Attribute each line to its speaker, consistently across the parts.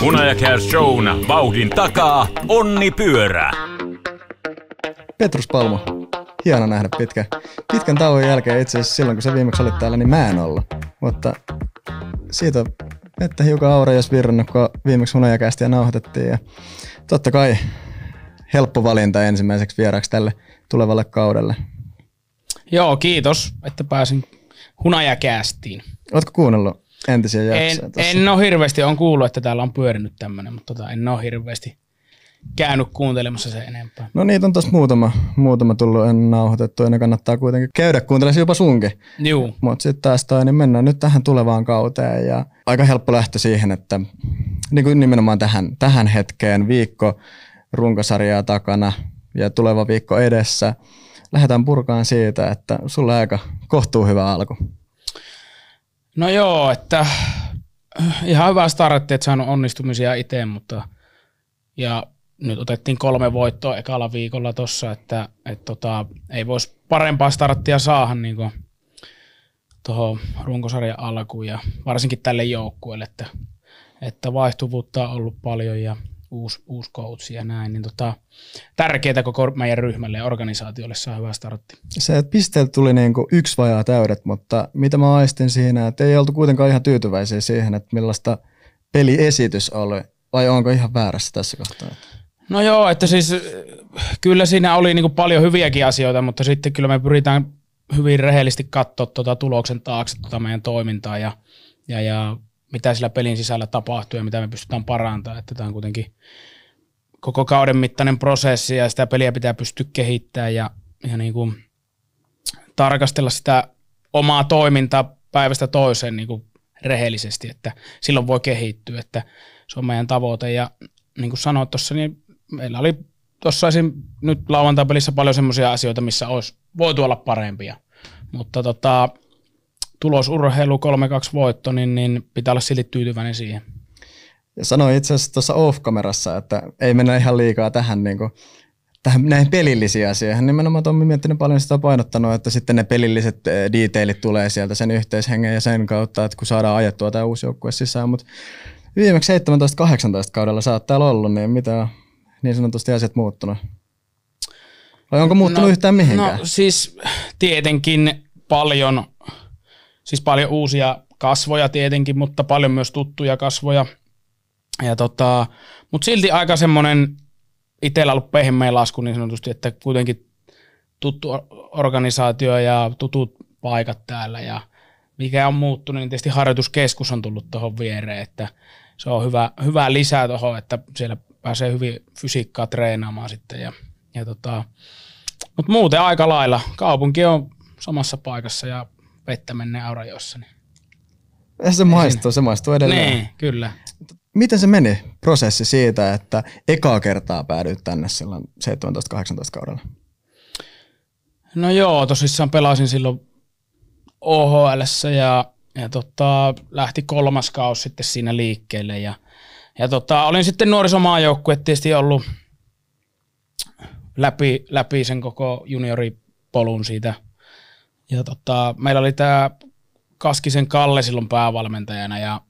Speaker 1: Hunajakäys showna vauhdin takaa, onni pyörää.
Speaker 2: Petrus Palmo, hieno nähdä pitkä, pitkän tauon jälkeen. Itse asiassa silloin, kun sä viimeksi olit täällä, niin mä en ollut. Mutta siitä on vettä hiukan jos virrannut, kun viimeksi hunajakästiä nauhoitettiin. Ja totta kai helppo valinta ensimmäiseksi vieraaksi tälle tulevalle kaudelle.
Speaker 1: Joo, kiitos, että pääsin hunajakästiin.
Speaker 2: Ootko kuunnellut entisiä jaksoja en,
Speaker 1: En ole hirveästi, on kuullut, että täällä on pyörinyt tämmöinen, mutta tota, en ole hirveästi käynyt kuuntelemassa se enempää.
Speaker 2: No niitä on tuossa muutama, muutama tullut en nauhoitettu ja ne kannattaa kuitenkin käydä kuuntelemaan jopa sunkin. Joo. Mutta sitten taas toi, niin mennään nyt tähän tulevaan kauteen ja aika helppo lähtö siihen, että niin kuin nimenomaan tähän, tähän hetkeen viikko runkosarjaa takana ja tuleva viikko edessä. Lähdetään purkaan siitä, että sulla aika kohtuu hyvä alku.
Speaker 1: No joo, että äh, ihan hyvä startti, että saanut onnistumisia itse, mutta ja nyt otettiin kolme voittoa ekalla viikolla tossa, että et tota, ei voisi parempaa starttia saada niin tuohon runkosarjan alkuun ja varsinkin tälle joukkueelle, että, että vaihtuvuutta on ollut paljon ja uusi, uusi coach ja näin, niin tota, tärkeää koko meidän ryhmälle ja organisaatiolle saa hyvä startti.
Speaker 2: Se, että pisteet tuli niin kuin yksi vajaa täydet, mutta mitä mä aistin siinä, että ei oltu kuitenkaan ihan tyytyväisiä siihen, että millaista peliesitys oli, vai onko ihan väärässä tässä kohtaa?
Speaker 1: No joo, että siis äh, kyllä siinä oli niin kuin paljon hyviäkin asioita, mutta sitten kyllä me pyritään hyvin rehellisesti katsoa tuota tuloksen taakse tuota meidän toimintaa ja, ja, ja mitä sillä pelin sisällä tapahtuu ja mitä me pystytään parantamaan. Että tämä on kuitenkin koko kauden mittainen prosessi ja sitä peliä pitää pystyä kehittämään ja, ja niin kuin tarkastella sitä omaa toimintaa päivästä toiseen niin kuin rehellisesti, että silloin voi kehittyä, että se on meidän tavoite. Ja niin kuin sanoit tuossa, niin meillä oli tuossa nyt lauantai-pelissä paljon semmoisia asioita, missä olisi voitu olla parempia. Mutta tota, tulosurheilu 3-2 voitto, niin, niin pitää olla silti tyytyväinen siihen.
Speaker 2: Ja sanoin itse asiassa tuossa off-kamerassa, että ei mennä ihan liikaa tähän, niin kuin, tähän näihin pelillisiin asioihin. Nimenomaan Tommi miettinyt paljon sitä painottanut, että sitten ne pelilliset eh, detailit tulee sieltä sen yhteishengen ja sen kautta, että kun saadaan ajettua tämä uusi joukkue sisään. Mutta viimeksi 17-18 kaudella sä oot täällä ollut, niin mitä on niin sanotusti asiat muuttunut? Vai onko muuttunut no, yhtään mihinkään? No
Speaker 1: siis tietenkin paljon siis paljon uusia kasvoja tietenkin, mutta paljon myös tuttuja kasvoja. Ja tota, mutta silti aika semmoinen itsellä ollut pehmeä lasku niin sanotusti, että kuitenkin tuttu organisaatio ja tutut paikat täällä ja mikä on muuttunut, niin tietysti harjoituskeskus on tullut tuohon viereen, että se on hyvä, hyvä lisää tuohon, että siellä pääsee hyvin fysiikkaa treenaamaan sitten. Ja, ja tota, mutta muuten aika lailla. Kaupunki on samassa paikassa ja vettä menneen Aurajossa. Niin.
Speaker 2: Ja se maistuu, se maistuu edelleen. Niin, kyllä. Miten se meni prosessi siitä, että ekaa kertaa päädyit tänne silloin 17-18 kaudella?
Speaker 1: No joo, tosissaan pelasin silloin ohl ja, ja tota, lähti kolmas kausi sitten siinä liikkeelle. Ja, ja tota, olin sitten nuorisomaajoukkuet tietysti ollut läpi, läpi sen koko junioripolun siitä – ja tota, meillä oli tämä Kaskisen Kalle silloin päävalmentajana ja,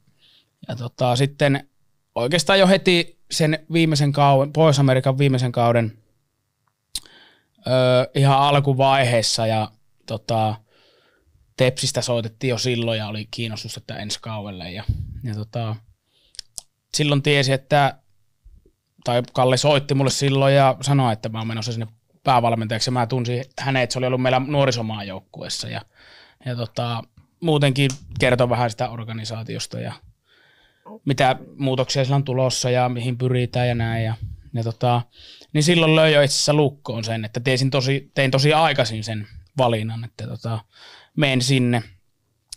Speaker 1: ja tota, sitten oikeastaan jo heti sen viimeisen kauden, Pohjois-Amerikan viimeisen kauden öö, ihan alkuvaiheessa ja tota, Tepsistä soitettiin jo silloin ja oli kiinnostus, että ensi kaudelle ja, ja tota, silloin tiesi, että tai Kalle soitti mulle silloin ja sanoi, että mä oon menossa sinne päävalmentajaksi. Mä tunsin hänet, se oli ollut meillä nuorisomaajoukkuessa ja, ja tota, muutenkin kertoi vähän sitä organisaatiosta ja mitä muutoksia sillä on tulossa ja mihin pyritään ja näin. Ja, ja tota, niin silloin löi jo itse asiassa lukkoon sen, että tein tosi, tein tosi aikaisin sen valinnan, että tota, menen sinne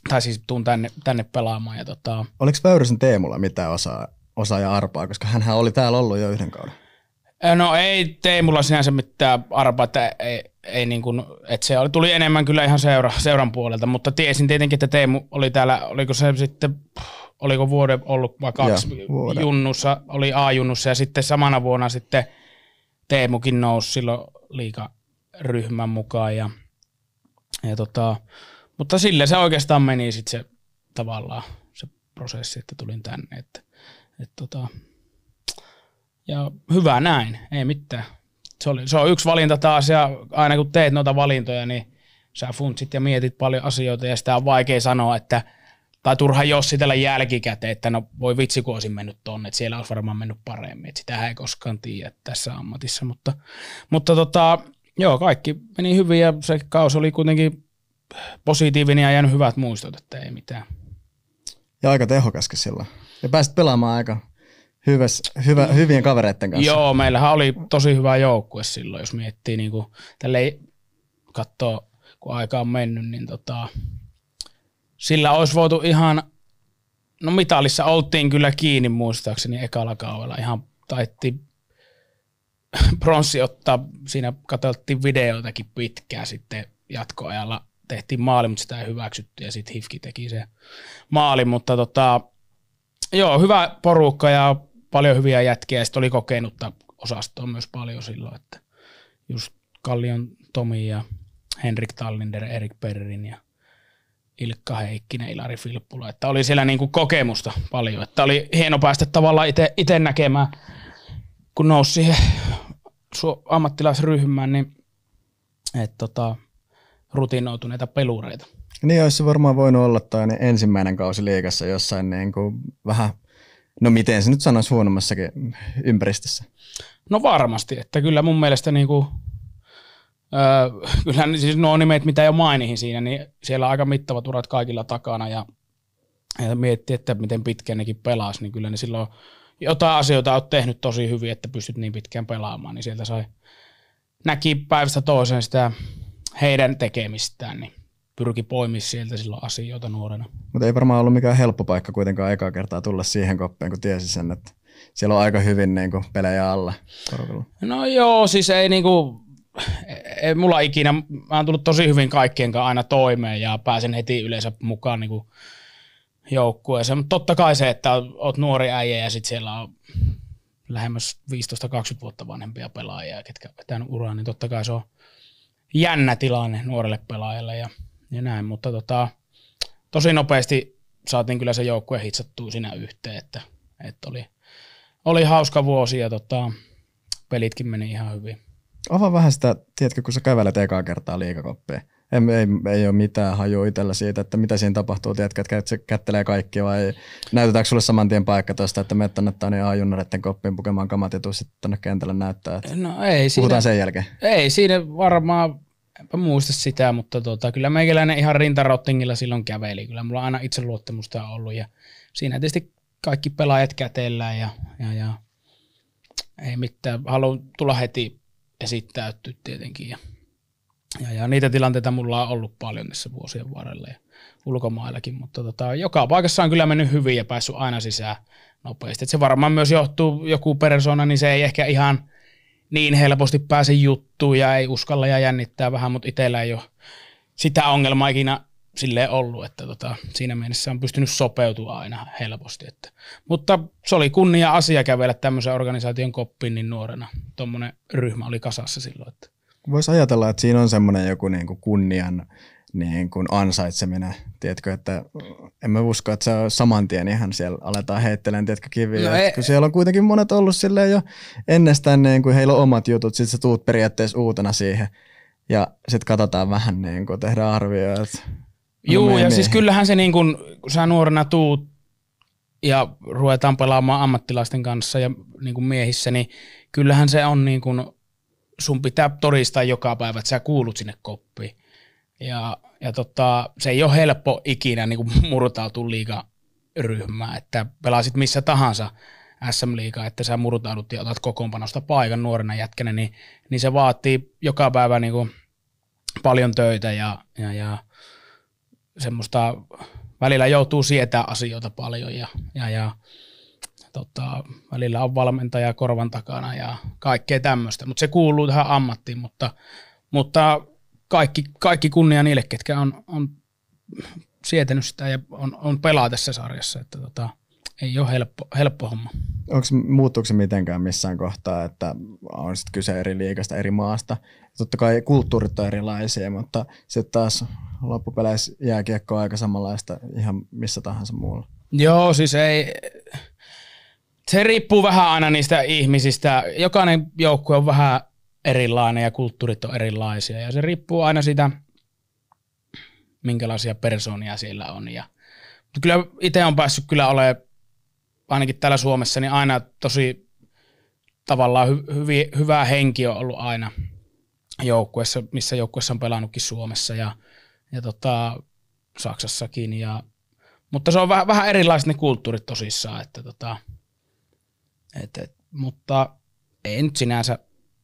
Speaker 1: tai siis tuun tänne, tänne pelaamaan. Ja tota...
Speaker 2: Oliko Väyrysen Teemulla mitään osaa, osaa ja arpaa, koska hän oli täällä ollut jo yhden kauden?
Speaker 1: No ei mulla sinänsä mitään arpa, että, ei, ei niin kuin, että se oli, tuli enemmän kyllä ihan seura, seuran puolelta, mutta tiesin tietenkin, että Teemu oli täällä, oliko se sitten, oliko vuode ollut vai kaksi ja, junnussa, oli A-junnussa ja sitten samana vuonna sitten Teemukin nousi silloin liikaryhmän mukaan ja, ja tota, mutta sille se oikeastaan meni sitten se tavallaan se prosessi, että tulin tänne, että, että tota, ja hyvä näin, ei mitään. Se, oli, se on yksi valinta taas ja aina kun teet noita valintoja, niin sä funtsit ja mietit paljon asioita ja sitä on vaikea sanoa, että tai turha jossitella jälkikäteen, että no voi vitsi kun olisin mennyt tonne, että siellä olisi varmaan mennyt paremmin, että sitä ei koskaan tiedä tässä ammatissa, mutta, mutta tota, joo kaikki meni hyvin ja se kausi oli kuitenkin positiivinen ja jäänyt hyvät muistot,
Speaker 2: että ei mitään. Ja aika tehokaskin silloin. Ja pääsit pelaamaan aika hyväs, hyvä, mm. hyvien kavereiden kanssa. Joo,
Speaker 1: meillähän oli tosi hyvä joukkue silloin, jos miettii niin kuin, tälle katsoa, kun aika on mennyt, niin tota, sillä olisi voitu ihan, no mitalissa oltiin kyllä kiinni muistaakseni ekalla kaudella, ihan taitti pronssi ottaa, siinä katsottiin videoitakin pitkään sitten jatkoajalla tehtiin maali, mutta sitä ei hyväksytty ja sitten Hifki teki se maali, mutta tota, joo, hyvä porukka ja paljon hyviä jätkiä ja sitten oli kokenutta osastoa myös paljon silloin, että just Kallion Tomi ja Henrik Tallinder, Erik Perrin ja Ilkka Heikkinen, Ilari Filppula, että oli siellä niin kuin kokemusta paljon, että oli hieno päästä tavallaan itse näkemään, kun nousi siihen ammattilaisryhmään, niin et tota, rutinoituneita pelureita.
Speaker 2: Niin olisi varmaan voinut olla toinen ensimmäinen kausi liikassa jossain niin kuin vähän no miten se nyt sanoisi huonommassakin ympäristössä?
Speaker 1: No varmasti, että kyllä mun mielestä niin kuin, öö, kyllähän siis nuo nimet, mitä jo mainihin siinä, niin siellä on aika mittavat urat kaikilla takana ja, ja miettii, että miten pitkään nekin pelasi, niin kyllä ne silloin jotain asioita on tehnyt tosi hyvin, että pystyt niin pitkään pelaamaan, niin sieltä sai, näki päivästä toiseen sitä heidän tekemistään, niin pyrki poimia sieltä silloin asioita nuorena.
Speaker 2: Mutta ei varmaan ollut mikään helppo paikka kuitenkaan ekaa kertaa tulla siihen koppeen, kun tiesi sen, että siellä on aika hyvin niin kuin, pelejä alla porukalla.
Speaker 1: No joo, siis ei niin kuin, ei mulla ikinä, mä oon tullut tosi hyvin kaikkien kanssa aina toimeen ja pääsen heti yleensä mukaan niin kuin joukkueeseen. Mutta totta kai se, että oot nuori äijä ja sitten siellä on lähemmäs 15-20 vuotta vanhempia pelaajia, ketkä vetänyt uraa, niin totta kai se on jännä tilanne nuorelle pelaajalle. Ja ja niin näin, mutta tota, tosi nopeasti saatiin kyllä se joukkue hitsattua sinä yhteen, että, että oli, oli hauska vuosi ja tota, pelitkin meni ihan hyvin.
Speaker 2: Avaa vähän sitä, tiedätkö, kun sä kävelet ekaa kertaa liikakoppia. Ei, ei, ei ole mitään hajua itsellä siitä, että mitä siinä tapahtuu, tiedätkö, että se kättelee kaikki vai näytetäänkö sulle saman tien paikka tuosta, että menet tänne tänne A-junnareiden koppiin pukemaan kamat ja tuu sitten tänne kentälle näyttää. Että no ei puhutaan siinä, sen jälkeen.
Speaker 1: Ei siinä varmaan enpä muista sitä, mutta tota, kyllä meikäläinen ihan rintarottingilla silloin käveli. Kyllä mulla on aina itseluottamusta ollut ja siinä tietysti kaikki pelaajat kätellään ja, ja, ja ei mitään. Haluan tulla heti esittäytyä tietenkin ja, ja, ja, niitä tilanteita mulla on ollut paljon tässä vuosien varrella ja ulkomaillakin, mutta tota, joka paikassa on kyllä mennyt hyvin ja päässyt aina sisään nopeasti. Et se varmaan myös johtuu joku persona, niin se ei ehkä ihan – niin helposti pääse juttuun ja ei uskalla ja jännittää vähän, mutta itsellä ei ole sitä ongelmaa ikinä silleen ollut, että tota, siinä mielessä on pystynyt sopeutumaan aina helposti. Että. Mutta se oli kunnia asia kävellä tämmöisen organisaation koppiin niin nuorena. Tuommoinen ryhmä oli kasassa silloin. Että.
Speaker 2: Voisi ajatella, että siinä on semmoinen joku niin kuin kunnian niin kuin ansaitseminen, tiedätkö, että en mä usko, että se on saman tien ihan siellä aletaan heittelemään, tiedätkö, kiviä. No Kun siellä on kuitenkin monet ollut sille jo ennestään, niin kuin heillä on omat jutut, sit sä tuut periaatteessa uutena siihen ja sit katsotaan vähän, niin kuin tehdään arvioja. Että no Juu, ja siis
Speaker 1: kyllähän se niin kuin, kun sä nuorena tuut ja ruvetaan pelaamaan ammattilaisten kanssa ja niin kuin miehissä, niin kyllähän se on niin kuin, sun pitää todistaa joka päivä, että sä kuulut sinne koppiin. Ja, ja tota, se ei ole helppo ikinä niin kuin murtautua liigaryhmää, että pelasit missä tahansa SM liiga että sä murtaudut ja otat kokoonpanosta paikan nuorena jätkänä, niin, niin se vaatii joka päivä niin kuin paljon töitä ja, ja, ja semmoista välillä joutuu sietää asioita paljon ja, ja, ja tota, välillä on valmentaja korvan takana ja kaikkea tämmöistä, mutta se kuuluu tähän ammattiin, mutta, mutta kaikki, kaikki kunnia niille, ketkä on, on sietänyt sitä ja on, on pelaa tässä sarjassa. Että tota, ei ole helppo, helppo homma.
Speaker 2: Onko muuttuuko se mitenkään missään kohtaa, että on sit kyse eri liikasta, eri maasta? Totta kai kulttuurit on erilaisia, mutta sitten taas loppupeleissä jääkiekko on aika samanlaista ihan missä tahansa muulla.
Speaker 1: Joo, siis ei, se riippuu vähän aina niistä ihmisistä. Jokainen joukkue on vähän erilainen ja kulttuurit on erilaisia. Ja se riippuu aina siitä, minkälaisia persoonia siellä on. Ja, mutta kyllä itse on päässyt kyllä olemaan, ainakin täällä Suomessa, niin aina tosi tavallaan hy, hyvi, hyvä henki on ollut aina joukkueessa, missä joukkueessa on pelannutkin Suomessa ja, ja tota, Saksassakin. Ja, mutta se on vähän, vähän erilaiset ne kulttuurit tosissaan, että tota, et, et, mutta ei nyt sinänsä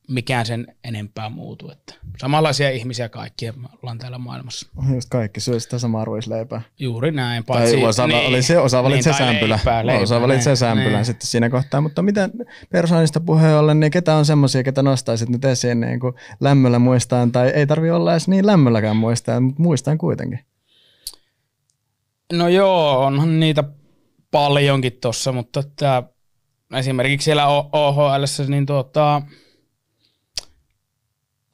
Speaker 1: mikään sen enempää muutu. Että samanlaisia ihmisiä kaikki ollaan täällä maailmassa.
Speaker 2: Just kaikki syö sitä samaa ruisleipää.
Speaker 1: Juuri näin. Paitsi, tai osa, niin, oli se, osa valitsi niin, sämpylä. Leipää, leipää, osa valitsi niin, sämpylä niin.
Speaker 2: sitten siinä kohtaa. Mutta mitä persoonista puheen ollen, niin ketä on semmoisia, ketä nostaisit nyt esiin niin kuin lämmöllä muistaan, tai ei tarvi olla edes niin lämmölläkään muistaan, mutta muistan kuitenkin.
Speaker 1: No joo, onhan niitä paljonkin tuossa, mutta tämä, esimerkiksi siellä OHL, niin tuota,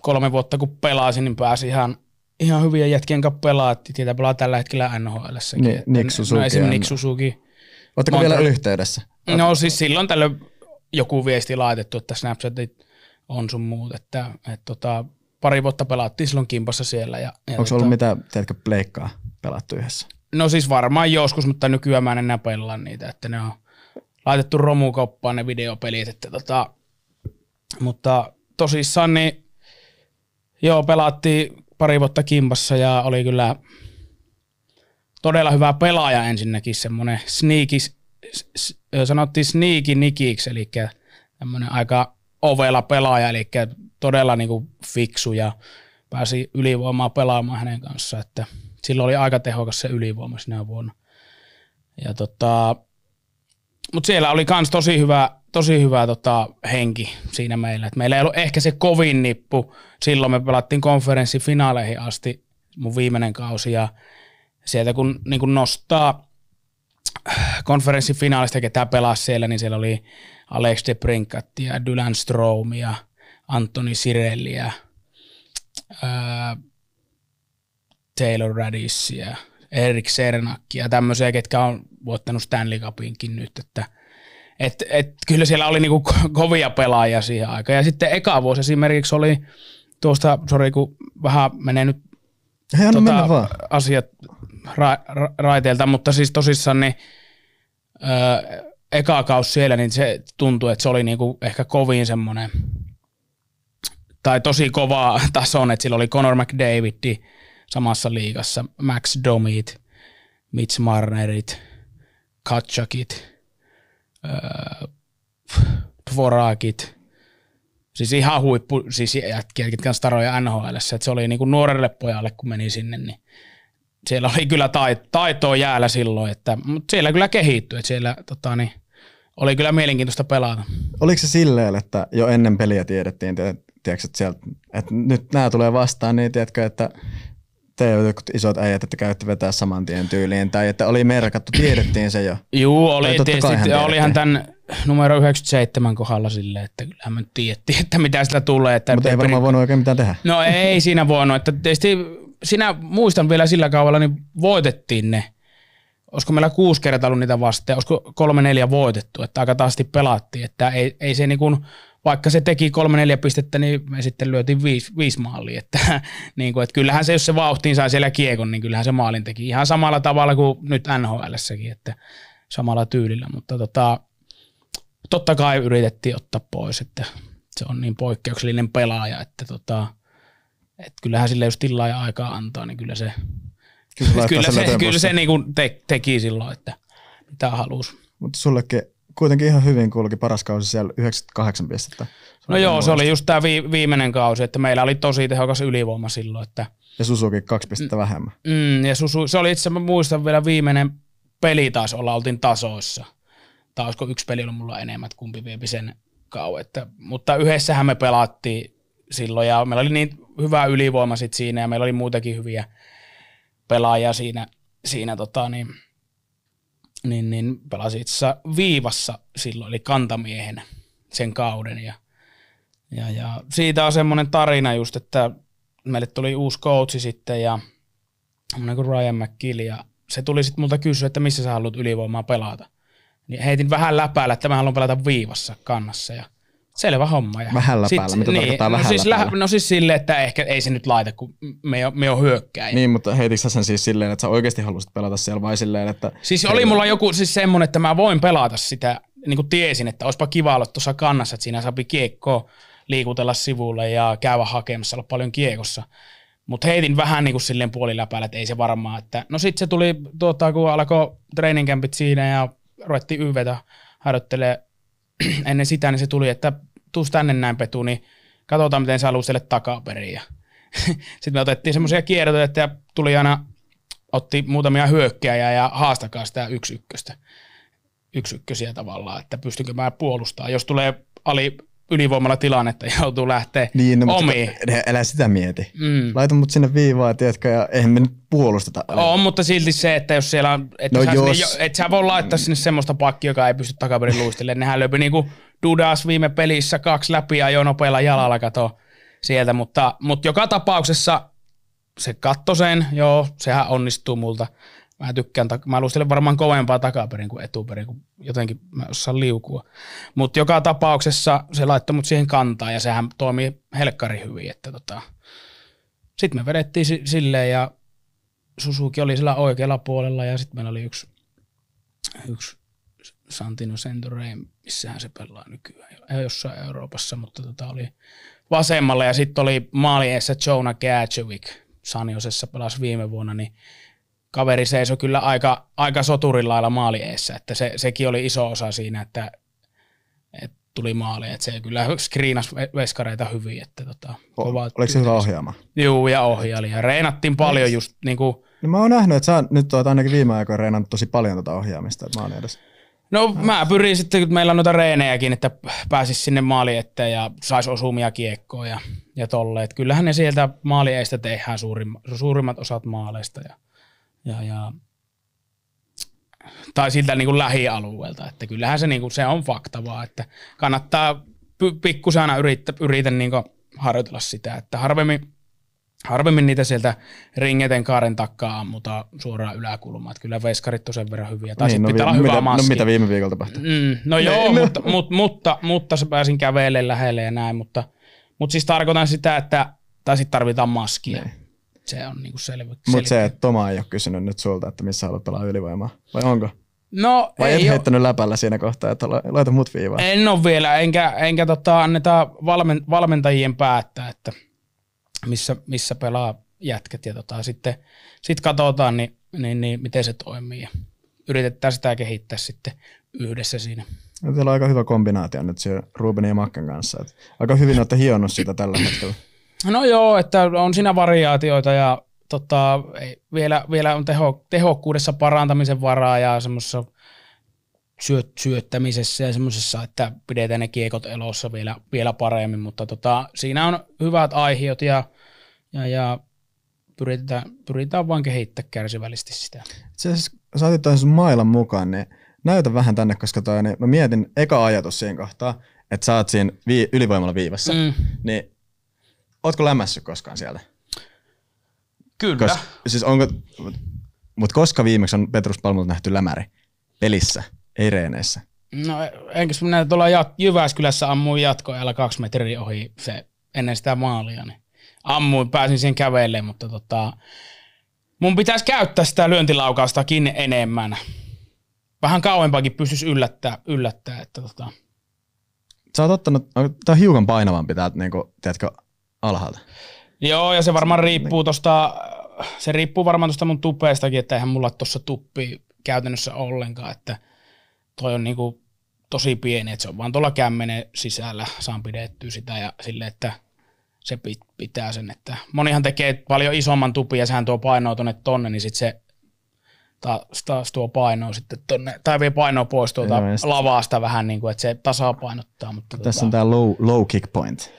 Speaker 1: kolme vuotta kun pelasin, niin pääsi ihan, ihan hyviä jätkien kanssa pelaa. Tietä pelaa tällä hetkellä nhl niin, Nick Suzuki. No, Oletteko vielä yhteydessä? No siis silloin tällä joku viesti laitettu, että Snapchatit on sun muut. Että, et, tota, pari vuotta pelattiin silloin kimpassa siellä. Ja, ja
Speaker 2: Onko tota, ollut mitä, tiedätkö, pleikkaa pelattu yhdessä?
Speaker 1: No siis varmaan joskus, mutta nykyään mä en enää pelaa niitä, että ne on laitettu romukoppaan ne videopelit. Että tota, mutta tosissaan niin Joo, pelattiin pari vuotta kimpassa ja oli kyllä todella hyvä pelaaja ensinnäkin, semmoinen sneaky, sanottiin sneaky nikiksi, eli tämmöinen aika ovela pelaaja, eli todella niin kuin fiksu ja pääsi ylivoimaa pelaamaan hänen kanssaan, että sillä oli aika tehokas se ylivoima sinä vuonna. Ja tota, mutta siellä oli myös tosi hyvä tosi hyvä tota, henki siinä meillä. Et meillä ei ollut ehkä se kovin nippu. Silloin me pelattiin konferenssifinaaleihin asti mun viimeinen kausi ja sieltä kun, niin kun nostaa konferenssifinaalista, ketä pelaa siellä, niin siellä oli Alex de Brinkat ja Dylan Strom ja Antoni Sirelli ja ää, Taylor Radissi ja Erik Sernakki ja tämmöisiä, ketkä on voittanut Stanley Cupinkin nyt, että – et, et, kyllä siellä oli niinku kovia pelaajia siihen aikaan. Ja sitten eka vuosi esimerkiksi oli tuosta, sori kun vähän menee nyt Hei, tota, mennä vaan. asiat ra, ra, raiteilta, mutta siis tosissaan niin, ö, eka kaus siellä, niin se tuntui, että se oli niinku ehkä kovin semmoinen, tai tosi kova tason, että sillä oli Conor McDavid samassa liigassa, Max Domit, Mitch Marnerit, Katchakit – öö, siis ihan huippu, siis jätkiä, ketkä staroja NHL, että se oli niinku nuorelle pojalle, kun meni sinne, niin siellä oli kyllä taitoa jäällä silloin, että, mutta siellä kyllä kehittyi, että siellä tota, niin, oli kyllä mielenkiintoista
Speaker 2: pelata. Oliko se silleen, että jo ennen peliä tiedettiin, tiedätkö, että, sieltä, että nyt nämä tulee vastaan, niin tiedätkö, että te jotkut isot äijät, että käytti vetää saman tien tyyliin, tai että oli merkattu, tiedettiin se jo.
Speaker 1: Juu, oli tietysti, olihan tämän numero 97 kohdalla silleen, että
Speaker 2: kyllähän me tiedettiin, että mitä sillä tulee. Että Mutta ei varmaan perin... voinut oikein mitään tehdä. No
Speaker 1: ei siinä voinut, että tietysti sinä muistan vielä sillä kaavalla, niin voitettiin ne. Olisiko meillä kuusi kertaa ollut niitä vastaan, olisiko kolme neljä voitettu, että aika taasti pelattiin, että ei, ei se niin kuin, vaikka se teki kolme neljä pistettä, niin me sitten lyötiin viisi, viisi maalia. Että, niin kuin, että kyllähän se, jos se vauhtiin sai siellä kiekon, niin kyllähän se maalin teki ihan samalla tavalla kuin nyt nhl että samalla tyylillä. Mutta tota, totta kai yritettiin ottaa pois, että se on niin poikkeuksellinen pelaaja, että tota, et kyllähän sille jos tilaa ja aikaa antaa, niin kyllä se, kyllä, kyllä se, kyllä se niin kuin te, teki silloin, että mitä halusi. Mutta
Speaker 2: sullekin kuitenkin ihan hyvin kulki paras kausi siellä 98 pistettä. No joo, muodosta. se oli
Speaker 1: just tämä vi- viimeinen kausi, että meillä oli tosi
Speaker 2: tehokas ylivoima silloin. Että, ja Susuki kaksi pistettä mm. vähemmän.
Speaker 1: Mm, ja Susu, se oli itse, asiassa, muistan vielä viimeinen peli taas olla, oltiin tasoissa. Tai olisiko yksi peli ollut mulla enemmän, että kumpi viepi sen kauan. Että, mutta yhdessähän me pelattiin silloin ja meillä oli niin hyvä ylivoima sit siinä ja meillä oli muutakin hyviä pelaajia siinä, siinä tota, niin, niin, niin pelasi itse asiassa viivassa silloin, eli kantamiehen sen kauden. Ja, ja, ja siitä on semmoinen tarina just, että meille tuli uusi coachi sitten ja semmoinen kuin Ryan McKill ja se tuli sitten multa kysyä, että missä sä haluat ylivoimaa pelata. Niin heitin vähän läpäällä, että mä haluan pelata viivassa kannassa ja – Selvä homma. Ja vähällä sit, päällä, mitä niin, tarkoittaa no vähällä siis päällä? no siis silleen, että ehkä ei se nyt laita, kun
Speaker 2: me ei, me ole hyökkäin. Niin, mutta heititkö sen siis silleen, että sä oikeasti halusit pelata siellä vai silleen, että... Siis oli mulla
Speaker 1: joku siis semmoinen, että mä voin pelata sitä, niin kuin tiesin, että olisipa kiva olla tuossa kannassa, että siinä saapi kiekkoa liikutella sivulle ja käydä hakemassa, olla paljon kiekossa. Mutta heitin vähän niin kuin silleen puoliläpäällä, että ei se varmaan. Että, no sitten se tuli, tuota, kun alkoi treeninkämpit siinä ja ruvettiin yvetä harjoittelemaan ennen sitä, niin se tuli, että tuus tänne näin Petu, niin katsotaan miten sä alustelle takaperin. takaperiin. sitten me otettiin semmoisia kiertoja, että tuli aina, otti muutamia hyökkäjä ja haastakaa sitä yksi ykköstä. Yksi ykkösiä tavallaan, että pystynkö mä puolustamaan. Jos tulee ali ylivoimalla tilannetta joutuu lähteä niin, no, omiin.
Speaker 2: Mutta, älä sitä mieti. Mm. Laita mut sinne viivaa, tiedätkö, ja eihän me nyt puolusteta. Aina.
Speaker 1: On, mutta silti se, että jos siellä on, että no sä, jos... Sinne, et sä voi laittaa sinne semmoista pakkia, joka ei pysty takaperin luistelemaan. Nehän löpi niinku Dudas viime pelissä kaksi läpi ja jo nopealla jalalla kato sieltä, mutta, mutta joka tapauksessa se katto sen, joo, sehän onnistuu multa. Mä tykkään, mä luistelen varmaan kovempaa takaperin kuin etuperin, kun jotenkin mä osaan liukua. Mutta joka tapauksessa se laittoi mut siihen kantaa ja sehän toimii helkkari hyvin. Että tota. Sitten me vedettiin silleen ja Susuki oli sillä oikealla puolella ja sitten meillä oli yksi, yksi Santino Centore, missähän se pelaa nykyään, jossain Euroopassa, mutta tota oli vasemmalla ja sitten oli maaliessa Jonah Gadjewik. Saniosessa pelasi viime vuonna, niin kaveri seisoi kyllä aika, aika soturilla maali maalieessä, että se, sekin oli iso osa siinä, että, että tuli maali, että se kyllä skriinas veskareita hyvin, että tota, o, Oliko tyyntäis. se hyvä ohjaama? Joo, ja ohjaali, ja reenattiin paljon Eks? just niin kuin...
Speaker 2: No mä oon nähnyt, että sä nyt oot ainakin viime aikoina reenannut tosi paljon tuota ohjaamista, että edes...
Speaker 1: No mä pyrin sitten, kun meillä on noita reenejäkin, että pääsis sinne maali eteen ja saisi osumia kiekkoja ja, ja tolleen. Kyllähän ne sieltä maalieistä tehdään suurimmat, suurimmat osat maaleista ja ja, ja tai siltä niin kuin lähialueelta. Että kyllähän se, niin kuin, se on fakta vaan, että kannattaa pikkusen aina yrittä, yritä niin kuin harjoitella sitä, että harvemmin, harvemmin niitä sieltä ringeten kaaren takaa mutta suoraan yläkulmaan. kyllä veskarit on sen verran hyviä.
Speaker 2: Tai niin, no, pitää vi- olla no hyvä mitä, no maski. No mitä viime viikolla tapahtui?
Speaker 1: Mm, no niin. joo, mutta, mutta, mutta, mutta, mutta pääsin kävelemään lähelle ja näin, mutta, mutta siis tarkoitan sitä, että tai sitten
Speaker 2: tarvitaan maskia. Niin
Speaker 1: se on niinku selvä. Mutta
Speaker 2: se, että Toma ei ole kysynyt nyt sulta, että missä haluat pelaa ylivoimaa, vai onko?
Speaker 1: No, Vai ei et heittänyt
Speaker 2: ole. läpällä siinä kohtaa, että laita mut viivaa?
Speaker 1: En ole vielä, enkä, enkä tota, anneta valmen, valmentajien päättää, että missä, missä pelaa jätket. Ja tota, sitten sit katsotaan, niin, niin, niin, miten se toimii. yritetään sitä kehittää sitten yhdessä siinä.
Speaker 2: Ja teillä on aika hyvä kombinaatio nyt siellä Rubenin ja Makken kanssa. Että aika hyvin olette hionnut sitä tällä hetkellä.
Speaker 1: No joo, että on siinä variaatioita ja tota, ei, vielä, vielä on teho, tehokkuudessa parantamisen varaa ja semmoisessa syöt, syöttämisessä ja semmoisessa, että pidetään ne kiekot elossa vielä, vielä paremmin, mutta tota, siinä on hyvät aiheet ja, ja, ja pyritään, pyritään vain kehittää kärsivällisesti sitä.
Speaker 2: Itse asiassa sä otit mailan mukaan, niin näytä vähän tänne, koska toi, niin mä mietin eka ajatus siihen kohtaa, että sä oot siinä vii- ylivoimalla viivassa, mm. niin Ootko lämässyt koskaan siellä? Kyllä. Kos, siis onko, mutta koska viimeksi on Petrus Palmolta nähty lämäri? Pelissä, ei reeneissä.
Speaker 1: No enkö minä tuolla Jyväskylässä ammuin jatkoajalla kaksi metriä ohi se, ennen sitä maalia. Niin ammuin, pääsin siihen kävelemään, mutta tota, mun pitäisi käyttää sitä lyöntilaukaustakin enemmän. Vähän kauempakin pystyisi yllättää, yllättää että tota.
Speaker 2: Sä oot ottanut, on hiukan painavampi tää, niinku, tiedätkö, alhaalta.
Speaker 1: Joo, ja se varmaan riippuu tuosta, se riippuu varmaan tuosta mun tupeestakin, että eihän mulla tuossa tuppi käytännössä ollenkaan, että toi on niinku tosi pieni, että se on vaan tuolla kämmenen sisällä, saan pidettyä sitä ja sille, että se pitää sen, että monihan tekee paljon isomman tupin ja sehän tuo painoa tuonne tonne, niin sitten se taas, taas tuo painoa sitten tonne, tai vie painoa pois tuolta lavaasta lavasta vähän niin kuin, että se tasapainottaa.
Speaker 2: Mutta Tässä tota... on tämä low, low kick point.